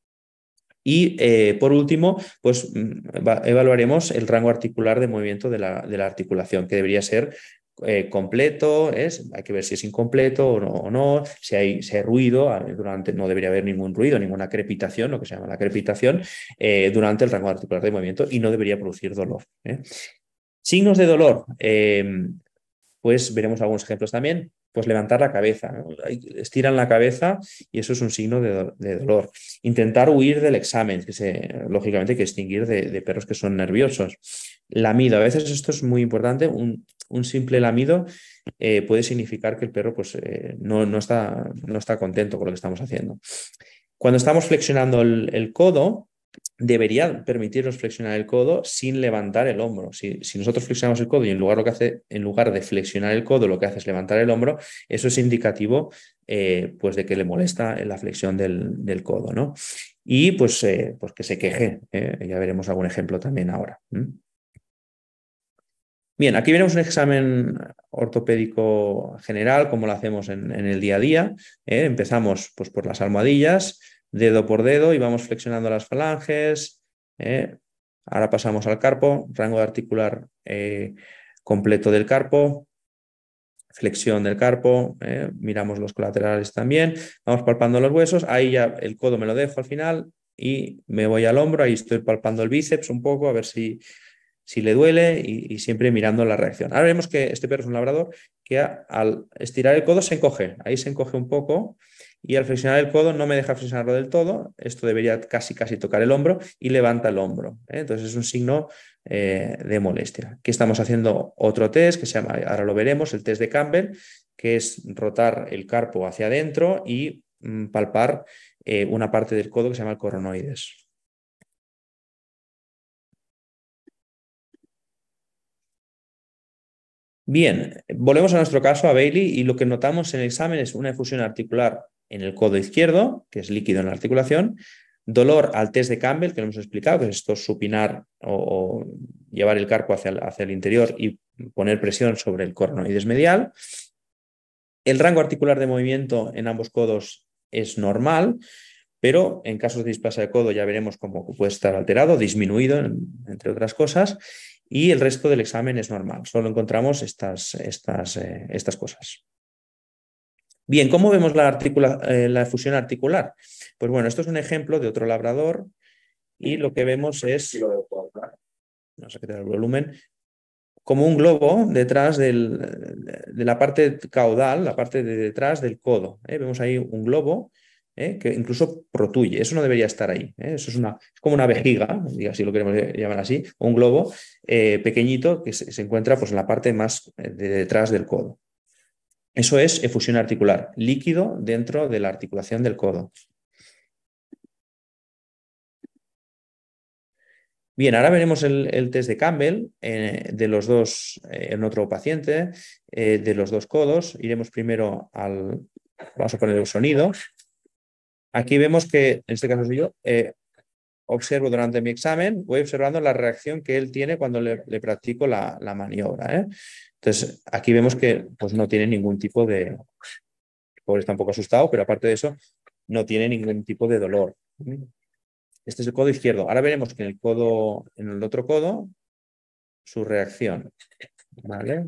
Y eh, por último, pues mm, evaluaremos el rango articular de movimiento de la, de la articulación, que debería ser eh, completo, es, hay que ver si es incompleto o no, o no si, hay, ruido, durante, no debería haber ningún ruido, ninguna crepitación, lo que se llama la crepitación, eh, durante el rango articular de movimiento y no debería producir dolor. ¿eh? Signos de dolor, em, pues veremos algunos ejemplos también, pues levantar la cabeza, estiran la cabeza y eso es un signo de, dolor. Intentar huir del examen, que se, lógicamente hay que distinguir de, de perros que son nerviosos. Lamido, a veces esto es muy importante, un, un simple lamido eh, puede significar que el perro pues, eh, no, está, no, está, contento con lo que estamos haciendo. Cuando estamos flexionando el, codo, debería permitirnos flexionar el codo sin levantar el hombro. Si, nosotros flexionamos el codo y en lugar, lo que hace, en lugar, de flexionar el codo lo que hace es levantar el hombro, eso es indicativo eh, pues de que le molesta la flexión del, codo. ¿no? Y pues, pues, que se queje. ya veremos algún ejemplo también ahora. Bien, aquí veremos un examen ortopédico general, como lo hacemos en, el día a día. ¿eh? Empezamos pues, por las almohadillas, dedo por dedo, y vamos flexionando las falanges. ¿eh? Ahora pasamos al carpo, rango articular eh, completo del carpo, flexión del carpo, miramos los colaterales también, vamos palpando los huesos, ahí ya el codo me lo dejo al final y me voy al hombro, ahí estoy palpando el bíceps un poco, a ver si si le duele y, siempre mirando la reacción. Ahora vemos que este perro es un labrador que al estirar el codo se encoge, ahí se encoge un poco y al flexionar el codo no me deja flexionarlo del todo, esto debería casi casi tocar el hombro y levanta el hombro. ¿eh? Entonces es un signo eh, de molestia. Aquí estamos haciendo otro test que se llama, ahora lo veremos, el test de Campbell, que es rotar el carpo hacia adentro y mm, palpar eh, una parte del codo que se llama el coronoides. Bien, volvemos a nuestro caso, a Bailey, y lo que notamos en el examen es una efusión articular en el codo izquierdo, que es líquido en la articulación, dolor al test de Campbell, que lo hemos explicado, que es esto supinar o, llevar el carpo hacia el, interior y poner presión sobre el coronoides medial. El rango articular de movimiento en ambos codos es normal, pero en casos de displasia de codo ya veremos cómo puede estar alterado, disminuido, entre otras cosas y el resto del examen es normal. Solo encontramos estas, estas, eh, estas cosas. Bien, ¿cómo vemos la, eh, la fusión articular? Pues bueno, esto es un ejemplo de otro labrador y lo que vemos es, no sé qué el volumen, como un globo detrás de la parte caudal, la parte de detrás del codo. ¿eh? Vemos ahí un globo ¿eh? que incluso protuye. Eso no debería estar ahí. ¿eh? Eso es, una, como una vejiga, si lo queremos llamar así, un globo eh, pequeñito que se, encuentra pues, en la parte más detrás del codo. Eso es efusión articular, líquido dentro de la articulación del codo. Bien, ahora veremos el, test de Campbell de los dos, en otro paciente, de los dos codos. Iremos primero al, vamos a poner el sonido, Aquí vemos que, en este caso soy yo, eh, observo durante mi examen, voy observando la reacción que él tiene cuando le, practico la, maniobra. ¿eh? Entonces, aquí vemos que pues, no tiene ningún tipo de... Pobre pues, está un poco asustado, pero aparte de eso, no tiene ningún tipo de dolor. Este es el codo izquierdo. Ahora veremos que en el, codo, en el otro codo, su reacción. ¿Vale?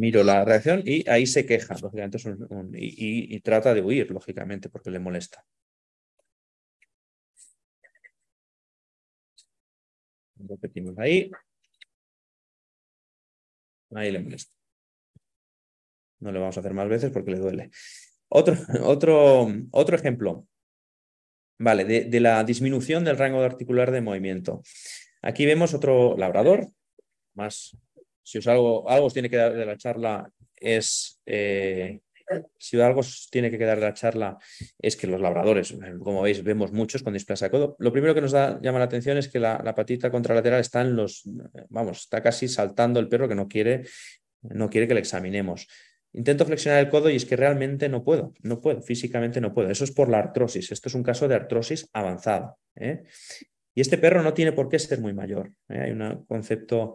miro la reacción y ahí se queja, lógicamente, y, trata de huir, lógicamente, porque le molesta. Repetimos ahí. Ahí le molesta. No le vamos a hacer más veces porque le duele. Otro, [laughs] otro, otro ejemplo. Vale, de, de la disminución del rango articular de movimiento. Aquí vemos otro labrador, más si os algo, algo os tiene que dar de la charla es, eh, si algo tiene que quedar de la charla es que los labradores, como veis, vemos muchos con displasia de codo. Lo primero que nos da, llama la atención es que la, patita contralateral está en los, vamos, está casi saltando el perro que no quiere, no quiere que le examinemos. Intento flexionar el codo y es que realmente no puedo, no puedo, físicamente no puedo. Eso es por la artrosis. Esto es un caso de artrosis avanzada. ¿eh? Y este perro no tiene por qué ser muy mayor. ¿eh? Hay un concepto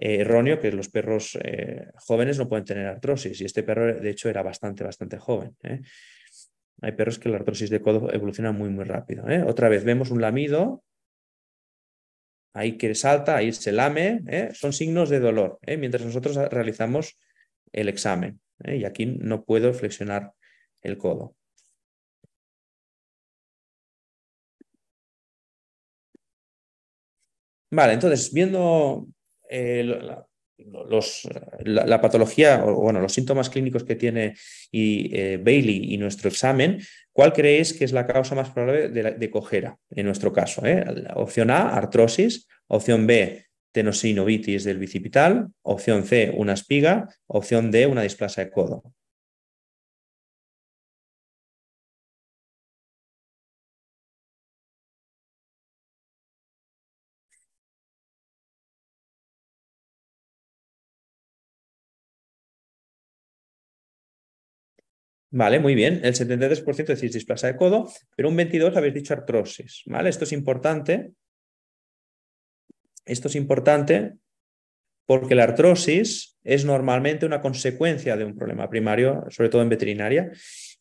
eh, erróneo que los perros eh, jóvenes no pueden tener artrosis y este perro de hecho era bastante, bastante joven. ¿eh? Hay perros que la artrosis de codo evoluciona muy, muy rápido. Otra vez vemos un lamido, ahí que salta, ahí se lame, son signos de dolor mientras nosotros realizamos el examen. Y aquí no puedo flexionar el codo. Vale, entonces, viendo eh, la, patología, o bueno, los síntomas clínicos que tiene y, eh, Bailey y nuestro examen, ¿cuál creéis que es la causa más probable de, cojera en nuestro caso? Eh? Opción A, artrosis. Opción B, tenosinovitis del bicipital. Opción C, una espiga. Opción D, una displasa de codo. Vale, muy bien. El 73% decís displasia de codo, pero un 22% habéis dicho artrosis. ¿vale? Esto es importante. Esto es importante porque la artrosis es normalmente una consecuencia de un problema primario, sobre todo en veterinaria.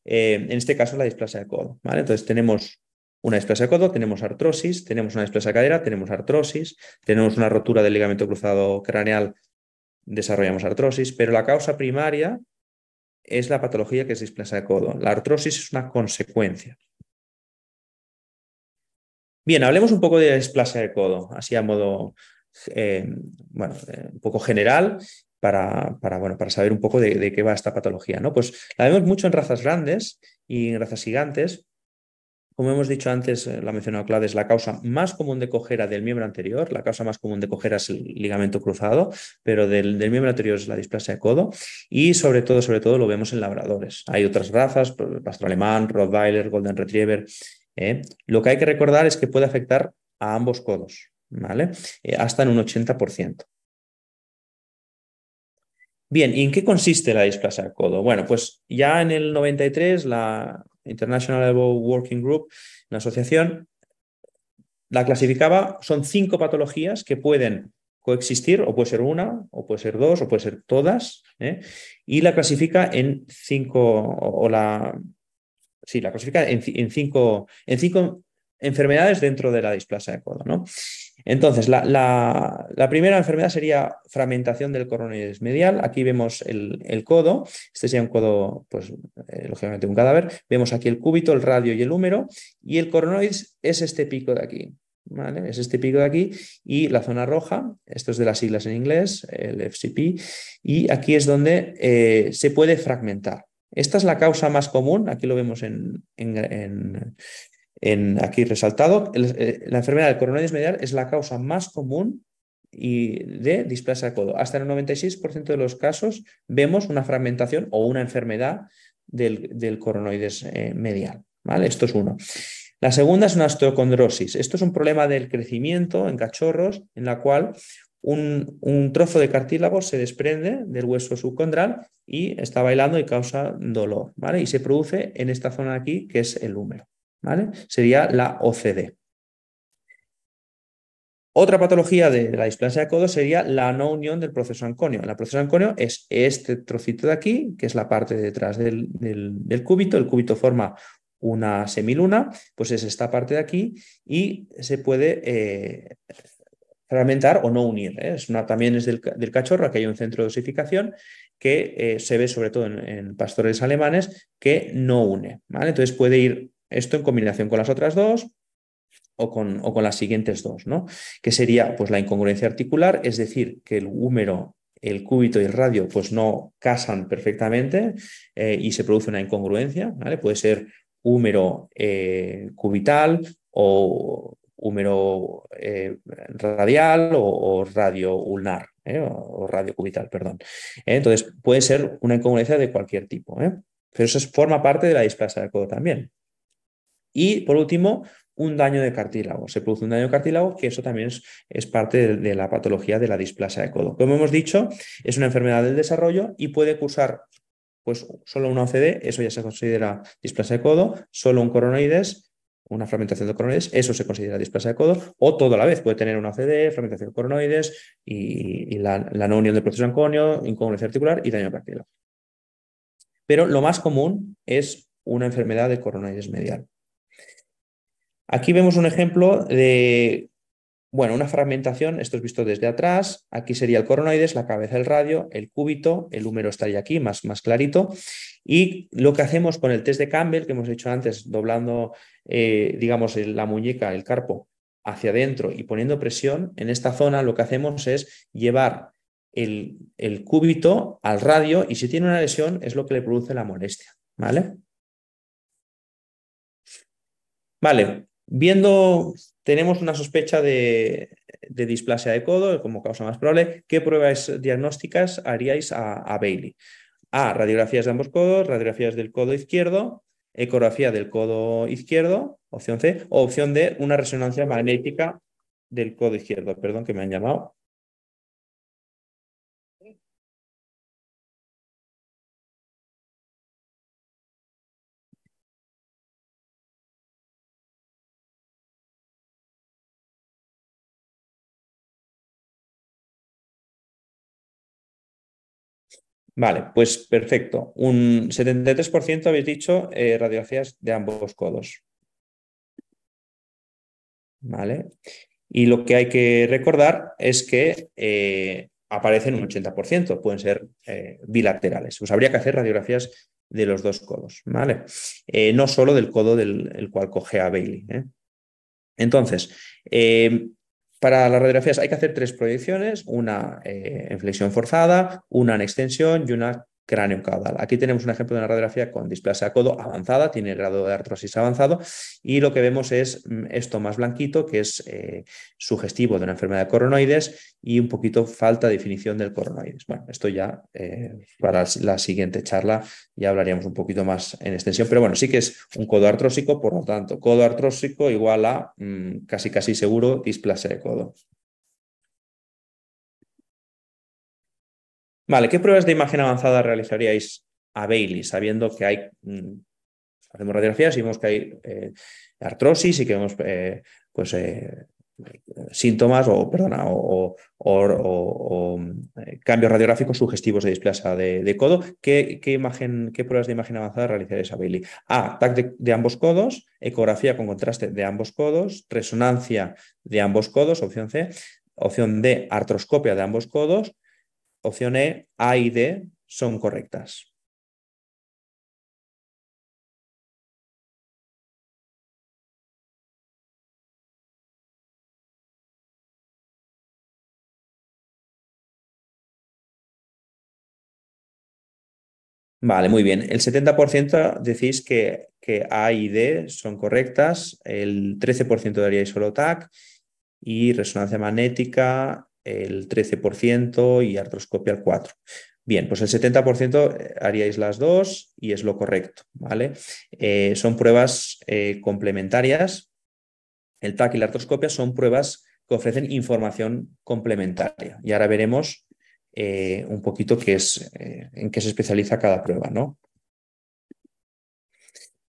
Eh, en este caso, la displasia de codo. ¿vale? Entonces, tenemos una displasia de codo, tenemos artrosis, tenemos una displasia de cadera, tenemos artrosis, tenemos una rotura del ligamento cruzado craneal, desarrollamos artrosis, pero la causa primaria es la patología que es displasia de codo. La artrosis es una consecuencia. Bien, hablemos un poco de displasia de codo, así a modo eh, bueno, eh, un poco general para, para, bueno, para saber un poco de, de, qué va esta patología. ¿no? Pues la vemos mucho en razas grandes y en razas gigantes, como hemos dicho antes, eh, la ha mencionado Claude, es la causa más común de cojera del miembro anterior. La causa más común de cojera es el ligamento cruzado, pero del, miembro anterior es la displasia de codo. Y sobre todo, sobre todo, lo vemos en labradores. Hay otras razas, pues, pastor alemán, Rottweiler, Golden Retriever. ¿eh? Lo que hay que recordar es que puede afectar a ambos codos, ¿vale? Eh, hasta en un 80%. Bien, ¿y en qué consiste la displasia de codo? Bueno, pues ya en el 93 la International Level Working Group, una asociación, la clasificaba, son cinco patologías que pueden coexistir, o puede ser una, o puede ser dos, o puede ser todas, ¿eh? y la clasifica en cinco, o, la, sí, la clasifica en, cinco, en cinco enfermedades dentro de la displasia de codo, ¿no? Entonces, la, primera enfermedad sería fragmentación del coronoides medial. Aquí vemos el, codo. Este sería un codo, pues, eh, lógicamente un cadáver. Vemos aquí el cúbito, el radio y el húmero. Y el coronoides es este pico de aquí. ¿vale? Es este pico de aquí. Y la zona roja, esto es de las siglas en inglés, el FCP. Y aquí es donde eh, se puede fragmentar. Esta es la causa más común, aquí lo vemos en, aquí resaltado. Eh, la enfermedad del coronoides medial es la causa más común y de displasia de codo. Hasta el 96% de los casos vemos una fragmentación o una enfermedad del, coronoides eh, medial. ¿vale? Esto es uno. La segunda es una osteocondrosis. Esto es un problema del crecimiento en cachorros en la cual un, un, trozo de cartílago se desprende del hueso subcondral y está bailando y causa dolor, ¿vale? Y se produce en esta zona aquí, que es el húmero. Sería la OCD. Otra patología de, la displasia de codo sería la no unión del proceso anconio. El proceso anconio es este trocito de aquí, que es la parte detrás del, cúbito. El cúbito forma una semiluna, pues es esta parte de aquí y se puede eh, fragmentar o no unir. ¿eh? también es del, cachorro, aquí hay un centro de dosificación que eh, se ve sobre todo en, pastores alemanes que no une. Entonces puede ir esto en combinación con las otras dos o con, o con las siguientes dos, ¿no? Que sería pues, la incongruencia articular, es decir, que el húmero, el cúbito y el radio pues, no casan perfectamente eh, y se produce una incongruencia, Puede ser húmero eh, cubital o húmero eh, radial o, radio ulnar, o, radio cubital, perdón. Entonces, puede ser una incongruencia de cualquier tipo, pero eso forma parte de la displasia del codo también. Y por último, un daño de cartílago. Se produce un daño de cartílago que eso también es, parte de, la patología de la displasia de codo. Como hemos dicho, es una enfermedad del desarrollo y puede cursar pues solo una OCD, eso ya se considera displasia de codo, solo un coronoides, una fragmentación de coronoides, eso se considera displasia de codo, o todo a la vez, puede tener una OCD, fragmentación de coronoides y, la, la, no unión del proceso anconio, incongruencia articular y daño de cartílago. Pero lo más común es una enfermedad de coronoides medial. Aquí vemos un ejemplo de, bueno, una fragmentación, esto es visto desde atrás, aquí sería el coronoides, la cabeza del radio, el cúbito, el húmero estaría aquí, más, más clarito, y lo que hacemos con el test de Campbell, que hemos hecho antes, doblando, eh, digamos, la muñeca, el carpo, hacia adentro y poniendo presión, en esta zona lo que hacemos es llevar el, el, cúbito al radio y si tiene una lesión es lo que le produce la molestia, ¿vale? Vale, Viendo, tenemos una sospecha de, displasia de codo como causa más probable. ¿Qué pruebas diagnósticas haríais a, a Bailey? A, radiografías de ambos codos, radiografías del codo izquierdo, ecografía del codo izquierdo, opción C, o opción D, una resonancia magnética del codo izquierdo. Perdón que me han llamado. Vale, pues perfecto. Un 73% habéis dicho eh, radiografías de ambos codos. Vale. Y lo que hay que recordar es que eh, aparecen un 80%, pueden ser eh, bilaterales. Pues habría que hacer radiografías de los dos codos, ¿vale? no solo del codo del cual coge a Bailey. Entonces, para las radiografías hay que hacer tres proyecciones, una eh, en flexión forzada, una en extensión y una cráneo caudal. Aquí tenemos un ejemplo de una radiografía con displasia codo avanzada, tiene grado de artrosis avanzado y lo que vemos es mm, esto más blanquito, que es eh, sugestivo de una enfermedad de coronoides y un poquito falta de definición del coronoides. Bueno, esto ya eh, para la siguiente charla ya hablaríamos un poquito más en extensión, pero bueno, sí que es un codo artrósico, por lo tanto, codo artróxico igual a mm, casi casi seguro displasia de codo. Vale, ¿qué pruebas de imagen avanzada realizaríais a Bailey sabiendo que hay... Mm, hacemos radiografías y vemos que hay eh, artrosis y que vemos eh, pues, eh, síntomas o, o, cambios radiográficos sugestivos de displasia de, codo. ¿Qué, imagen, ¿Qué, pruebas de imagen avanzada realizaríais a Bailey? A, TAC de, ambos codos, ecografía con contraste de ambos codos, resonancia de ambos codos, opción C, opción D, artroscopia de ambos codos, opciones A y D son correctas. Vale, muy bien. El 70% decís que, que, A y D son correctas, el 13% daríais solo TAC y resonancia magnética el 13% y artroscopia el 4%. Bien, pues el 70% eh, haríais las dos y es lo correcto, ¿vale? Eh, son pruebas eh, complementarias. El TAC y la artroscopia son pruebas que ofrecen información complementaria. Y ahora veremos un poquito qué es, en qué se especializa cada prueba, ¿no?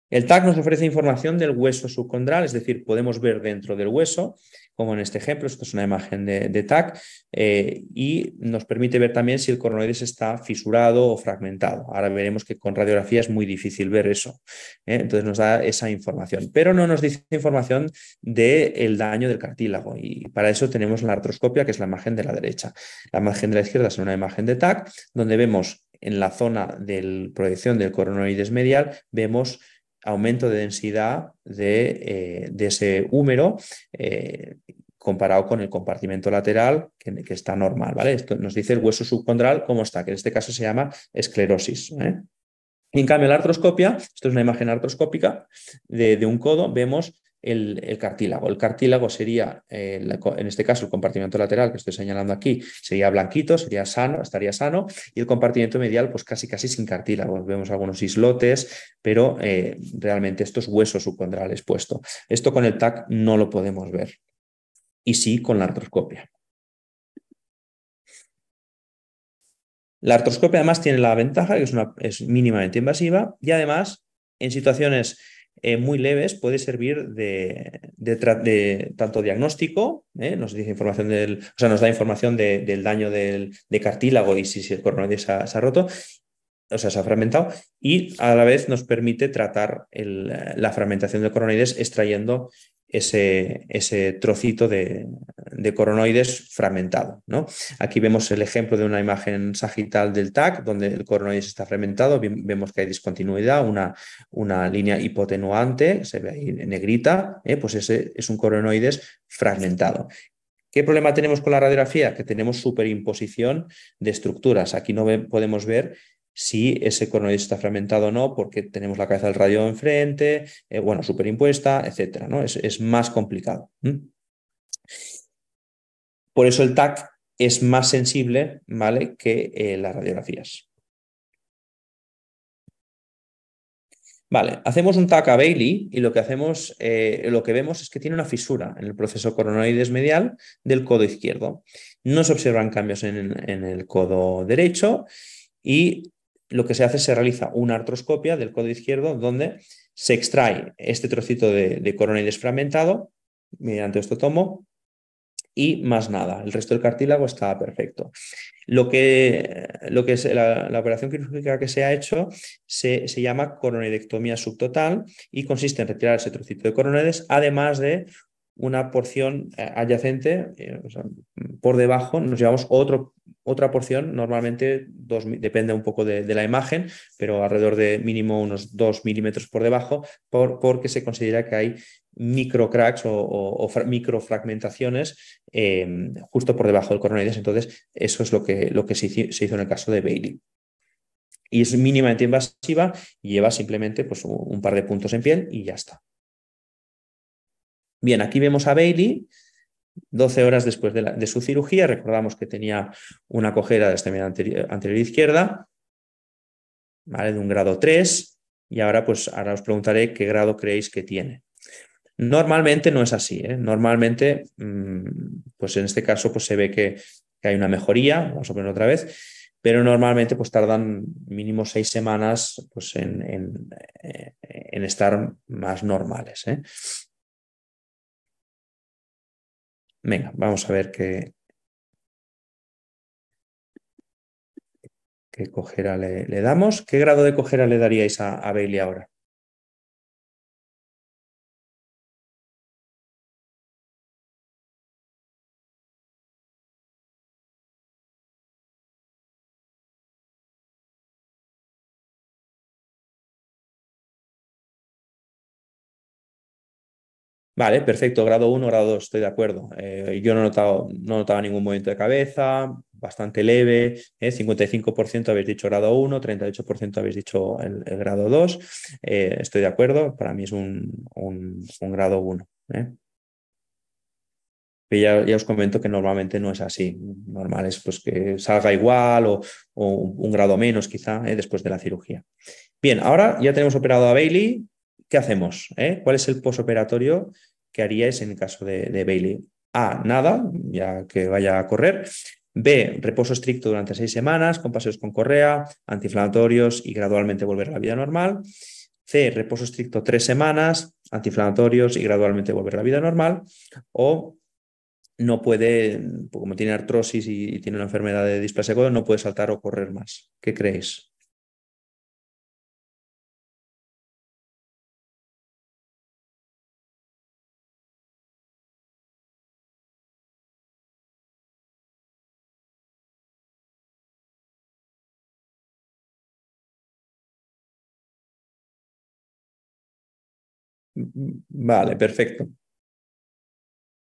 El TAC nos ofrece información del hueso subcondral, es decir, podemos ver dentro del hueso como en este ejemplo, esto es una imagen de, TAC, eh, y nos permite ver también si el coronoides está fisurado o fragmentado. Ahora veremos que con radiografía es muy difícil ver eso, ¿eh? entonces nos da esa información, pero no nos dice información del daño del cartílago, y para eso tenemos la artroscopia, que es la imagen de la derecha. La imagen de la izquierda es una imagen de TAC, donde vemos en la zona de proyección del coronoides medial, vemos aumento de densidad de, eh, ese húmero eh, comparado con el compartimento lateral que, está normal. ¿vale? Esto nos dice el hueso subcondral cómo está, que en este caso se llama esclerosis. ¿eh? en cambio, la artroscopia, esto es una imagen artroscópica de, de un codo, vemos el, cartílago. El cartílago sería, eh, en este caso, el compartimiento lateral que estoy señalando aquí, sería blanquito, sería sano, estaría sano, y el compartimiento medial, pues casi casi sin cartílago. Vemos algunos islotes, pero eh, realmente estos huesos subcondrales puestos. Esto con el TAC no lo podemos ver, y sí con la artroscopia. La artroscopia además tiene la ventaja que es, una, es mínimamente invasiva y además en situaciones eh, muy leves puede servir de, tanto diagnóstico, ¿eh? nos dice información del, o sea, nos da información del daño del, de cartílago y si, el coronavirus se ha, roto, o sea, se ha fragmentado, y a la vez nos permite tratar la fragmentación del coronavirus extrayendo ese, ese trocito de, coronoides fragmentado. ¿no? Aquí vemos el ejemplo de una imagen sagital del TAC, donde el coronoides está fragmentado, vemos que hay discontinuidad, una, una línea hipotenuante, se ve ahí en negrita, ¿eh? pues ese es un coronoides fragmentado. ¿Qué problema tenemos con la radiografía? Que tenemos superimposición de estructuras. Aquí no podemos ver si ese coronoides está fragmentado o no, porque tenemos la cabeza del radio enfrente, eh, bueno, superimpuesta, etcétera, ¿no? Es, más complicado. Por eso el TAC es más sensible, ¿vale? Que eh, las radiografías. Vale, hacemos un TAC a Bailey y lo que hacemos, eh, lo que vemos es que tiene una fisura en el proceso coronoides medial del codo izquierdo. No se observan cambios en, en el codo derecho y lo que se hace es se realiza una artroscopia del codo izquierdo donde se extrae este trocito de, de fragmentado mediante este tomo y más nada. El resto del cartílago está perfecto. Lo que, lo que es la, operación quirúrgica que se ha hecho se, llama coronidectomía subtotal y consiste en retirar ese trocito de coronedes, además de una porción eh, adyacente, eh, por debajo, nos llevamos otro, otra porción, normalmente depende un poco de, la imagen, pero alrededor de mínimo unos 2 milímetros por debajo, por, porque se considera que hay microcracks o, o, micro microfragmentaciones em, justo por debajo del coronoides. Entonces, eso es lo que, lo que se, hizo, se hizo en el caso de Bailey y es mínimamente invasiva, lleva simplemente pues, un par de puntos en piel y ya está. Bien, aquí vemos a Bailey, 12 horas después de, su cirugía, recordamos que tenía una cojera de la extremidad anterior, izquierda, ¿vale? de un grado 3, y ahora, pues, ahora os preguntaré qué grado creéis que tiene. Normalmente no es así, ¿eh? normalmente, mm, pues en este caso, pues se ve que, hay una mejoría, vamos a poner otra vez, pero normalmente pues tardan mínimo seis semanas pues, en, eh, estar más normales. ¿eh? Venga, vamos a ver qué, qué cojera le, damos. ¿Qué grado de cojera le daríais a Bailey ahora? Vale, perfecto, grado 1, grado 2, estoy de acuerdo. Eh, yo no notaba, no notaba ningún movimiento de cabeza, bastante leve, 55% eh, habéis dicho grado 1, 38% habéis dicho el, grado 2, eh, estoy de acuerdo, para mí es un, grado 1. Ya, ya, os comento que normalmente no es así. Normal es pues, que salga igual o, o un grado menos quizá después de la cirugía. Bien, ahora ya tenemos operado a Bailey, ¿qué hacemos? Eh? ¿Cuál es el posoperatorio que haríais en el caso de, Bailey? A, nada, ya que vaya a correr. B, reposo estricto durante seis semanas, con paseos con correa, antiinflamatorios y gradualmente volver a la vida normal. C, reposo estricto tres semanas, antiinflamatorios y gradualmente volver a la vida normal. O no puede, como tiene artrosis y tiene una enfermedad de displasia no puede saltar o correr más. ¿Qué creéis? Vale, perfecto.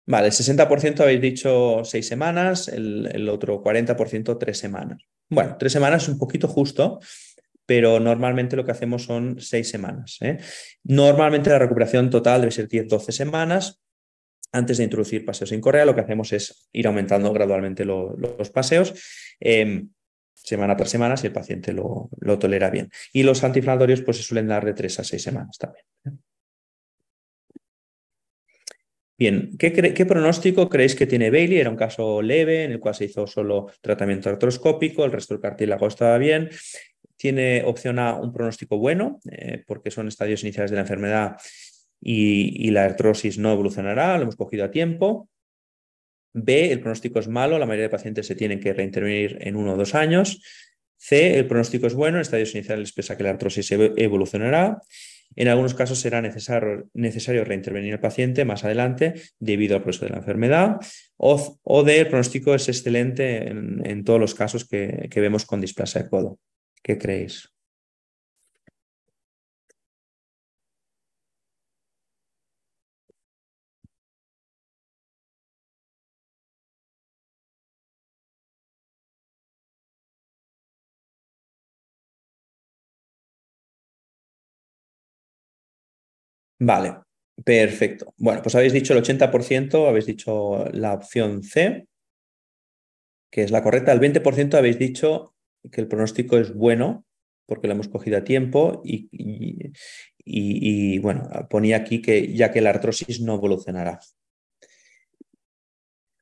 Vale, el 60% habéis dicho seis semanas, el, otro 40% tres semanas. Bueno, tres semanas es un poquito justo, pero normalmente lo que hacemos son seis semanas. ¿eh? Normalmente la recuperación total debe ser 10-12 semanas. Antes de introducir paseos sin correa, lo que hacemos es ir aumentando gradualmente los paseos. Em, semana tras semana si el paciente lo, tolera bien. Y los antiinflamatorios pues, se suelen dar de 3 a 6 semanas también. ¿eh? Bien, ¿qué, pronóstico creéis que tiene Bailey? Era un caso leve en el cual se hizo solo tratamiento artroscópico, el resto del cartílago estaba bien. Tiene opción a un pronóstico bueno, eh, porque son estadios iniciales de la enfermedad y, la artrosis no evolucionará, lo hemos cogido a tiempo. B, el pronóstico es malo, la mayoría de pacientes se tienen que reintervenir en uno o dos años. C, el pronóstico es bueno, en estadios iniciales pese que la artrosis evolucionará. En algunos casos será necesario, reintervenir al paciente más adelante debido al proceso de la enfermedad o, de el pronóstico es excelente en, todos los casos que, que vemos con displasia de codo. ¿Qué creéis? Vale, perfecto. Bueno, pues habéis dicho el 80%, habéis dicho la opción C, que es la correcta. El 20% habéis dicho que el pronóstico es bueno porque lo hemos cogido a tiempo y, bueno, ponía aquí que ya que la artrosis no evolucionará.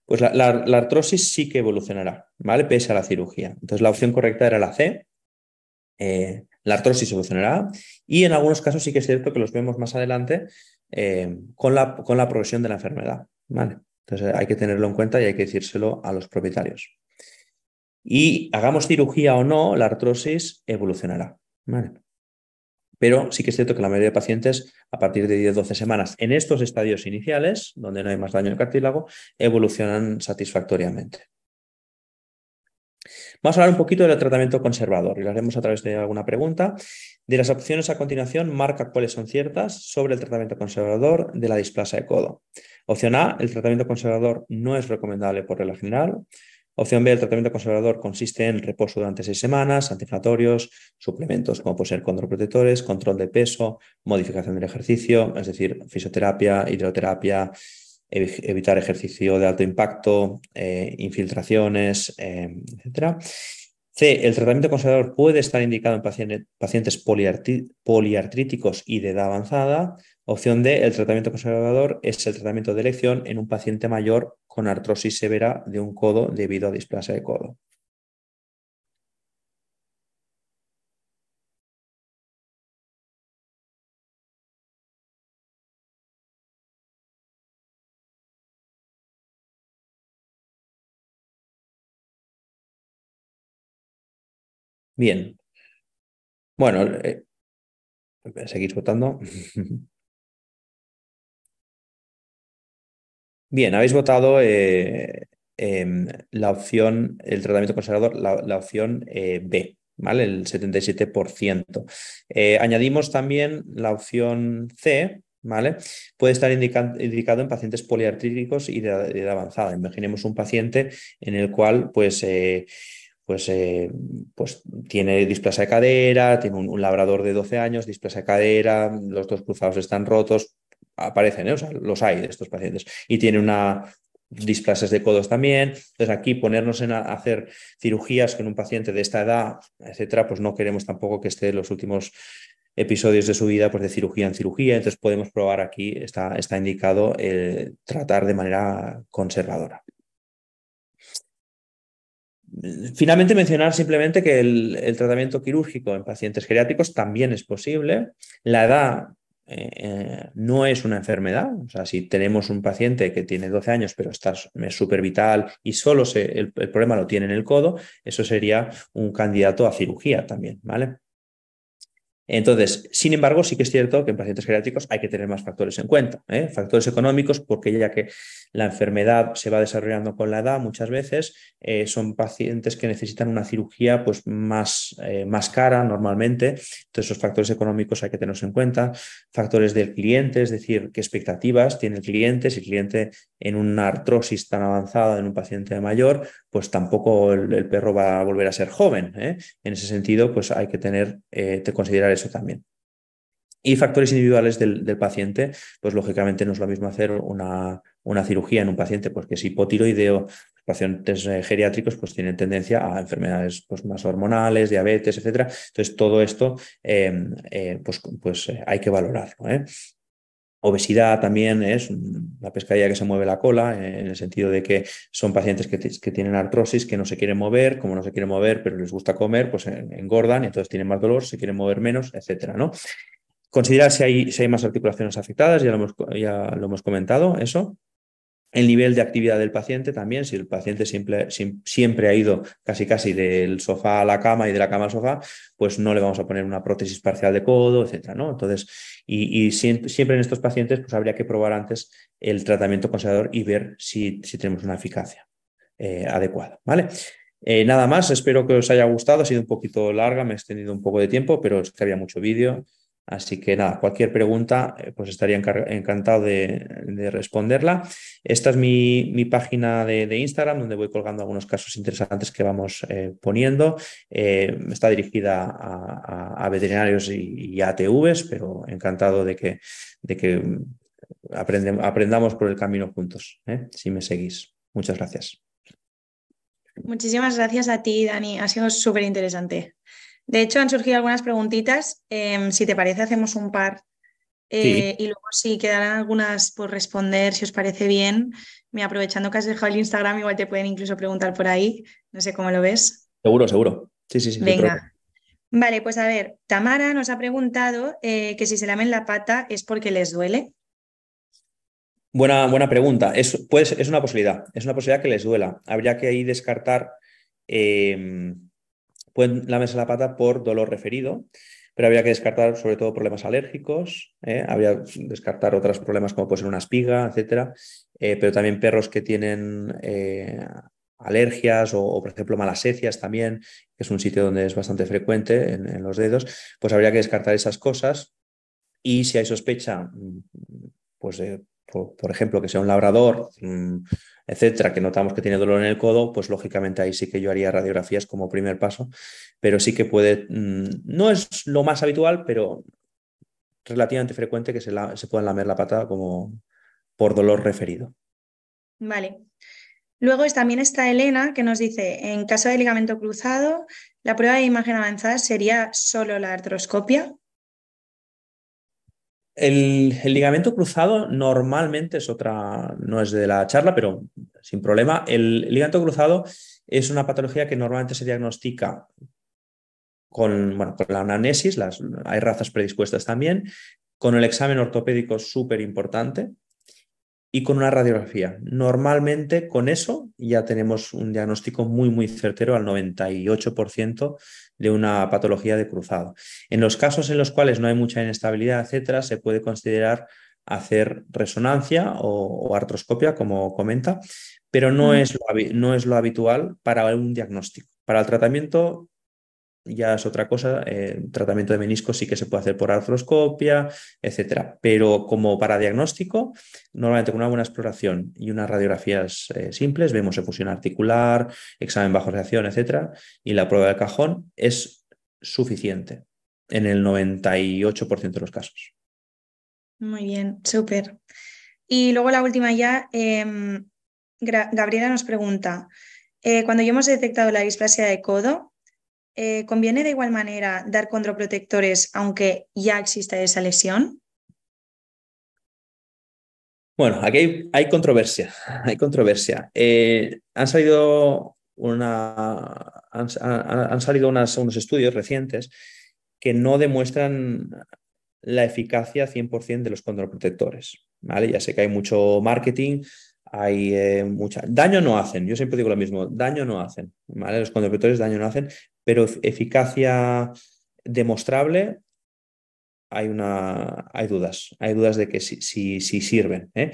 Pues la, artrosis sí que evolucionará, ¿vale? Pese a la cirugía. Entonces la opción correcta era la C. Eh, la artrosis evolucionará y en algunos casos sí que es cierto que los vemos más adelante eh, con, la, con, la, progresión de la enfermedad. ¿vale? Entonces hay que tenerlo en cuenta y hay que decírselo a los propietarios. Y hagamos cirugía o no, la artrosis evolucionará. ¿vale? Pero sí que es cierto que la mayoría de pacientes, a partir de 10-12 semanas, en estos estadios iniciales, donde no hay más daño al cartílago, evolucionan satisfactoriamente. Vamos a hablar un poquito del tratamiento conservador y lo haremos a través de alguna pregunta. De las opciones a continuación, marca cuáles son ciertas sobre el tratamiento conservador de la displasia de codo. Opción A, el tratamiento conservador no es recomendable por regla general. Opción B, el tratamiento conservador consiste en reposo durante seis semanas, antiinflamatorios, suplementos como pueden ser condroprotectores, control de peso, modificación del ejercicio, es decir, fisioterapia, hidroterapia, evitar ejercicio de alto impacto, eh, infiltraciones, em, etc. C. El tratamiento conservador puede estar indicado en pacientes poliartríticos y de edad avanzada. Opción D. El tratamiento conservador es el tratamiento de elección en un paciente mayor con artrosis severa de un codo debido a displasia de codo. Bien. Bueno, eh, seguís votando. [laughs] Bien, habéis votado eh, em, la opción, el tratamiento conservador, la, opción eh, B, ¿vale? El 77%. añadimos también la opción C, ¿Vale? Puede estar indicado en pacientes poliartríticos y de, edad avanzada. Imaginemos un paciente en el cual, pues, pues, eh, pues tiene displasia de cadera, tiene un, labrador de 12 años, displasia de cadera, los dos cruzados están rotos, aparecen, ¿eh? o sea, los hay de estos pacientes. Y tiene una, displases de codos también. Entonces, aquí ponernos en hacer cirugías con un paciente de esta edad, etcétera, pues no queremos tampoco que esté en los últimos episodios de su vida pues de cirugía en cirugía. Entonces, podemos probar aquí, está, está indicado el tratar de manera conservadora. Finalmente, mencionar simplemente que el, tratamiento quirúrgico en pacientes geriátricos también es posible. La edad eh, eh, no es una enfermedad. O sea, si tenemos un paciente que tiene 12 años, pero está súper vital y solo el, el, problema lo tiene en el codo, eso sería un candidato a cirugía también, ¿vale? Entonces, sin embargo, sí que es cierto que en pacientes geriátricos hay que tener más factores en cuenta, ¿eh? factores económicos, porque ya que la enfermedad se va desarrollando con la edad, muchas veces eh, son pacientes que necesitan una cirugía pues, más, eh, más cara normalmente. Entonces, esos factores económicos hay que tenerlos en cuenta, factores del cliente, es decir, qué expectativas tiene el cliente, si el cliente en una artrosis tan avanzada en un paciente mayor, pues tampoco el, perro va a volver a ser joven. ¿eh? En ese sentido, pues hay que tener, eh, considerar eso también. Y factores individuales del, paciente, pues lógicamente no es lo mismo hacer una, una cirugía en un paciente, porque que si hipotiroideo, pacientes eh, geriátricos pues tienen tendencia a enfermedades pues, más hormonales, diabetes, etcétera. Entonces todo esto pues, pues hay que valorarlo. Obesidad también es la pescadilla que se mueve la cola, eh, en el sentido de que son pacientes que, tienen artrosis, que no se quieren mover, como no se quieren mover, pero les gusta comer, pues engordan, y entonces tienen más dolor, se quieren mover menos, etc. ¿no? Considerar si hay, más articulaciones afectadas, ya ya lo hemos comentado, eso. El nivel de actividad del paciente también, si el paciente siempre, siempre ha ido casi casi del sofá a la cama y de la cama al sofá, pues no le vamos a poner una prótesis parcial de codo, etcétera, ¿no? Entonces, y, siempre en estos pacientes, pues habría que probar antes el tratamiento conservador y ver si, tenemos una eficacia eh, adecuada, ¿vale? Eh, nada más, espero que os haya gustado, ha sido un poquito larga, me he extendido un poco de tiempo, pero es que había mucho vídeo Así que nada, cualquier pregunta, eh, pues estaría encantado de, responderla. Esta es mi, página de, Instagram, donde voy colgando algunos casos interesantes que vamos eh, poniendo. Eh, está dirigida a, veterinarios y, ATVs, pero encantado de que, de que mm, aprendamos por el camino juntos, si me seguís. Muchas gracias. Muchísimas gracias a ti, Dani. Ha sido súper interesante. De hecho, han surgido algunas preguntitas. Em, si te parece, hacemos un par. Eh, y luego, si quedarán algunas por responder, si os parece bien, me aprovechando que has dejado el Instagram, igual te pueden incluso preguntar por ahí. No sé cómo lo ves. Seguro, seguro. Sí, sí, sí. Venga. Vale, pues a ver, Tamara nos ha preguntado eh, que si se lamen la pata es porque les duele. Buena, buena pregunta. Es, pues, es una posibilidad. Es una posibilidad que les duela. Habría que ahí descartar. Em, pueden lamerse la pata por dolor referido, pero había que descartar sobre todo problemas alérgicos, habría ¿eh? había que descartar otros problemas como puede ser una espiga, etcétera, eh, pero también perros que tienen eh, alergias o, por ejemplo, malas hecias también, que es un sitio donde es bastante frecuente en, los dedos, pues habría que descartar esas cosas. Y si hay sospecha, mm, pues por, ejemplo, que sea un labrador mm, etcétera, que notamos que tiene dolor en el codo, pues lógicamente ahí sí que yo haría radiografías como primer paso, pero sí que puede, mm, no es lo más habitual, pero relativamente frecuente que se, la, se puedan lamer la patada como por dolor referido. Vale. Luego también está Elena que nos dice, en caso de ligamento cruzado, la prueba de imagen avanzada sería solo la artroscopia. El, ligamento cruzado normalmente es otra, no es de la charla, pero sin problema. El ligamento cruzado es una patología que normalmente se diagnostica con, la anamnesis, las, hay razas predispuestas también, con el examen ortopédico súper importante, y con una radiografía. Normalmente con eso ya tenemos un diagnóstico muy, muy certero al 98% de una patología de cruzado. En los casos en los cuales no hay mucha inestabilidad, etcétera, se puede considerar hacer resonancia o, artroscopia, como comenta, pero no, es no es lo habitual para un diagnóstico. Para el tratamiento ya es otra cosa. el eh, tratamiento de menisco sí que se puede hacer por artroscopia, etcétera. Pero como para diagnóstico, normalmente con una buena exploración y unas radiografías eh, simples, vemos efusión articular, examen bajo reacción, etcétera. Y la prueba del cajón es suficiente en el 98% de los casos. Muy bien, súper. Y luego la última ya. Em, Gabriela nos pregunta. Eh, cuando ya hemos detectado la displasia de codo, eh, ¿conviene de igual manera dar condroprotectores aunque ya exista esa lesión? Bueno, aquí hay, controversia, hay controversia. [laughs] Eh, han salido, una, han, salido unos estudios recientes que no demuestran la eficacia 100% de los contraprotectores. ¿vale? Ya sé que hay mucho marketing, hay eh, mucha... Daño no hacen, yo siempre digo lo mismo, daño no hacen, ¿vale? Los controprotectores daño no hacen, pero eficacia demostrable hay, una, hay dudas, hay dudas de que si, sirven. ¿eh?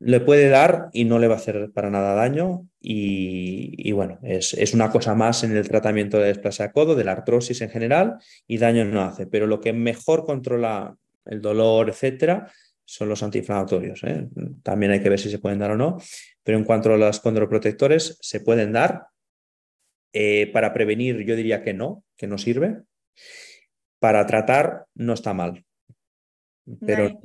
Le puede dar y no le va a hacer para nada daño y, bueno, es, una cosa más en el tratamiento de desplasia codo, de la artrosis en general y daño no hace, pero lo que mejor controla el dolor, etcétera, son los antiinflamatorios. ¿eh? También hay que ver si se pueden dar o no, pero en cuanto a los condroprotectores, se pueden dar, eh, para prevenir, yo diría que no, que no sirve. Para tratar, no está mal. Pero [laughs]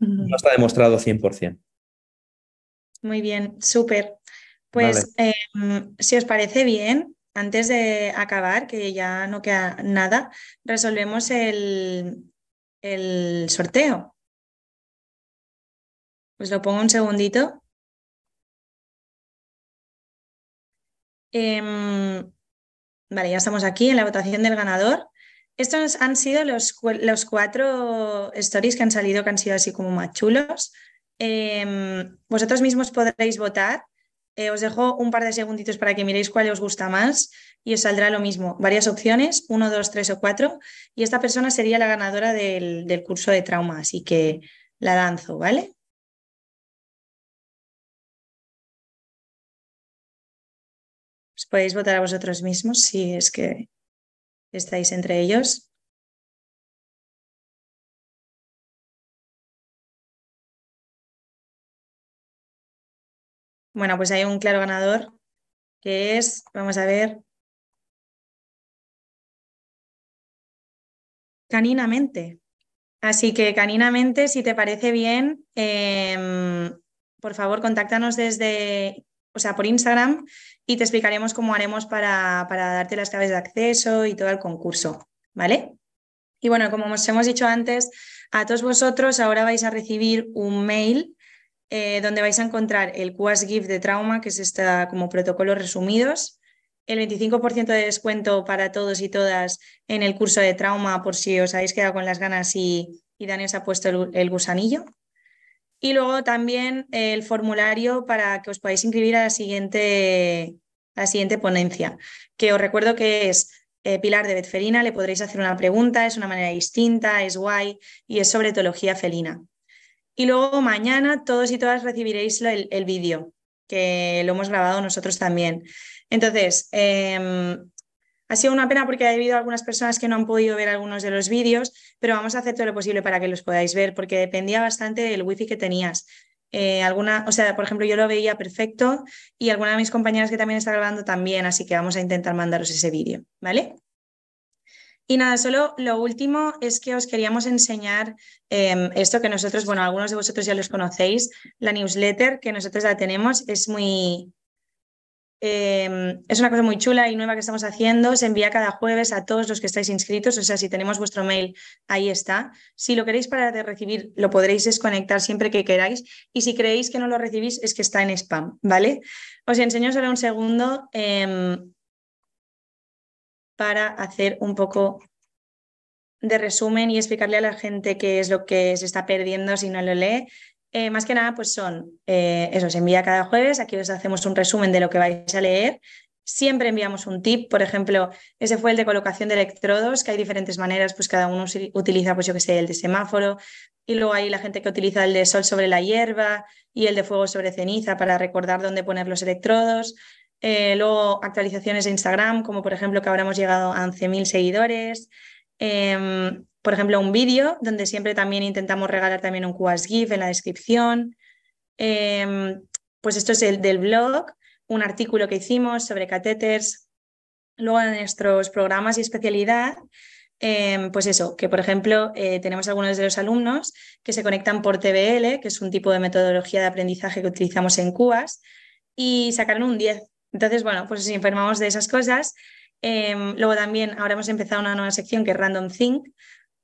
no, está demostrado 100%. Muy bien, súper. Pues em, si os parece bien, antes de acabar, que ya no queda nada, resolvemos el, el sorteo. Pues lo pongo un segundito. Em, vale, ya estamos aquí en la votación del ganador. Estos han sido los, los cuatro stories que han salido, que han sido así como más chulos. Em, vosotros mismos podréis votar. Eh, os dejo un par de segunditos para que miréis cuál os gusta más y os saldrá lo mismo. Varias opciones, uno, dos, tres o cuatro. Y esta persona sería la ganadora del, del curso de trauma, así que la danzo, ¿vale? podéis votar a vosotros mismos si es que estáis entre ellos. Bueno, pues hay un claro ganador que es, vamos a ver, caninamente. Así que caninamente, si te parece bien, em, por favor, contáctanos desde o sea, por Instagram y te explicaremos cómo haremos para, para darte las claves de acceso y todo el concurso, ¿vale? Y bueno, como os hemos dicho antes, a todos vosotros ahora vais a recibir un mail eh, donde vais a encontrar el QAS Gift de Trauma, que es esta como protocolo resumidos, el 25% de descuento para todos y todas en el curso de trauma por si os habéis quedado con las ganas y, Daniel Dani os ha puesto el gusanillo. Y luego también eh, el formulario para que os podáis inscribir a la siguiente, la siguiente ponencia, que os recuerdo que es eh, Pilar de Betferina, le podréis hacer una pregunta, es una manera distinta, es guay y es sobre etología felina. Y luego mañana todos y todas recibiréis el, vídeo, que lo hemos grabado nosotros también. Entonces, em, ha sido una pena porque ha habido algunas personas que no han podido ver algunos de los vídeos, pero vamos a hacer todo lo posible para que los podáis ver, porque dependía bastante del wifi que tenías. Eh, alguna, o sea, por ejemplo, yo lo veía perfecto y alguna de mis compañeras que también está grabando también, así que vamos a intentar mandaros ese vídeo, ¿vale? Y nada, solo lo último es que os queríamos enseñar em, esto que nosotros, bueno, algunos de vosotros ya los conocéis, la newsletter que nosotros la tenemos, es muy, Em, es una cosa muy chula y nueva que estamos haciendo. Se envía cada jueves a todos los que estáis inscritos. O sea, si tenemos vuestro mail, ahí está. Si lo queréis para de recibir, lo podréis desconectar siempre que queráis. Y si creéis que no lo recibís, es que está en spam, ¿vale? Os enseño solo un segundo em, para hacer un poco de resumen y explicarle a la gente qué es lo que se está perdiendo si no lo lee. Eh, más que nada, pues son, eh, eso se envía cada jueves, aquí os hacemos un resumen de lo que vais a leer. Siempre enviamos un tip, por ejemplo, ese fue el de colocación de electrodos, que hay diferentes maneras, pues cada uno utiliza, pues yo que sé, el de semáforo, y luego hay la gente que utiliza el de sol sobre la hierba y el de fuego sobre ceniza para recordar dónde poner los electrodos. Eh, luego actualizaciones de Instagram, como por ejemplo que ahora hemos llegado a 11.000 seguidores. Em, por ejemplo, un vídeo donde siempre también intentamos regalar también un QAS GIF en la descripción. Em, pues esto es el del blog, un artículo que hicimos sobre catéteres. Luego en nuestros programas y especialidad, em, pues eso, que por ejemplo eh, tenemos algunos de los alumnos que se conectan por TBL, que es un tipo de metodología de aprendizaje que utilizamos en QAS, y sacaron un 10. Entonces, bueno, pues nos informamos de esas cosas. Em, luego también, ahora hemos empezado una nueva sección que es Random Think,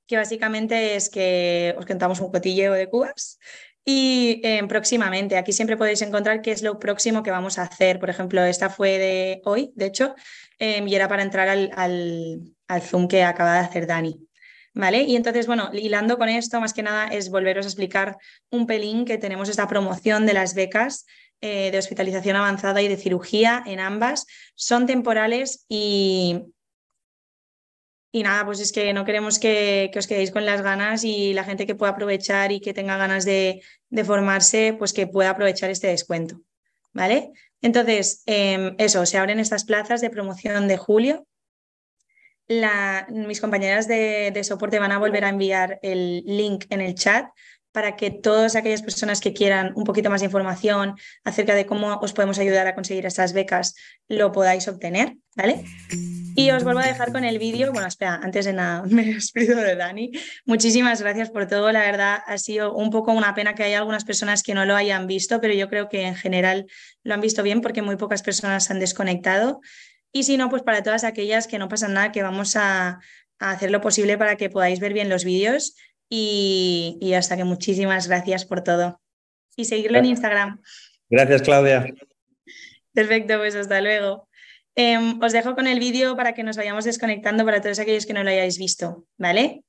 que básicamente es que os contamos un cotilleo de cubas y em, próximamente, aquí siempre podéis encontrar qué es lo próximo que vamos a hacer. Por ejemplo, esta fue de hoy, de hecho, em, y era para entrar al, Zoom que acaba de hacer Dani. ¿Vale? Y entonces, bueno, hilando con esto, más que nada es volveros a explicar un pelín que tenemos esta promoción de las becas eh, de hospitalización avanzada y de cirugía en ambas. Son temporales y y nada, pues es que no queremos que, os quedéis con las ganas y la gente que pueda aprovechar y que tenga ganas de, formarse, pues que pueda aprovechar este descuento. ¿Vale? Entonces, em, eso, se abren estas plazas de promoción de julio. mis compañeras de soporte van a volver a enviar el link en el chat para que todas aquellas personas que quieran un poquito más de información acerca de cómo os podemos ayudar a conseguir esas becas lo podáis obtener, ¿vale? Y os vuelvo a dejar con el vídeo. Bueno, espera, antes de nada [laughs] me despido de Dani. Muchísimas gracias por todo. La verdad ha sido un poco una pena que haya algunas personas que no lo hayan visto, pero yo creo que en general lo han visto bien porque muy pocas personas se han desconectado. Y si no, pues para todas aquellas que no pasan nada, que vamos a, a hacer lo posible para que podáis ver bien los vídeos y, hasta que muchísimas gracias por todo. Y seguirlo en Instagram. Gracias, Claudia. Perfecto, pues hasta luego. Em, os dejo con el vídeo para que nos vayamos desconectando para todos aquellos que no lo hayáis visto, ¿vale?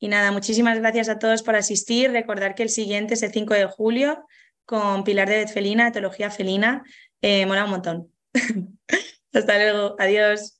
Y nada, muchísimas gracias a todos por asistir. Recordar que el siguiente es el 5 de julio con Pilar de Betfelina, Etología Felina. Eh, mola un montón. [laughs] Hasta luego, adiós.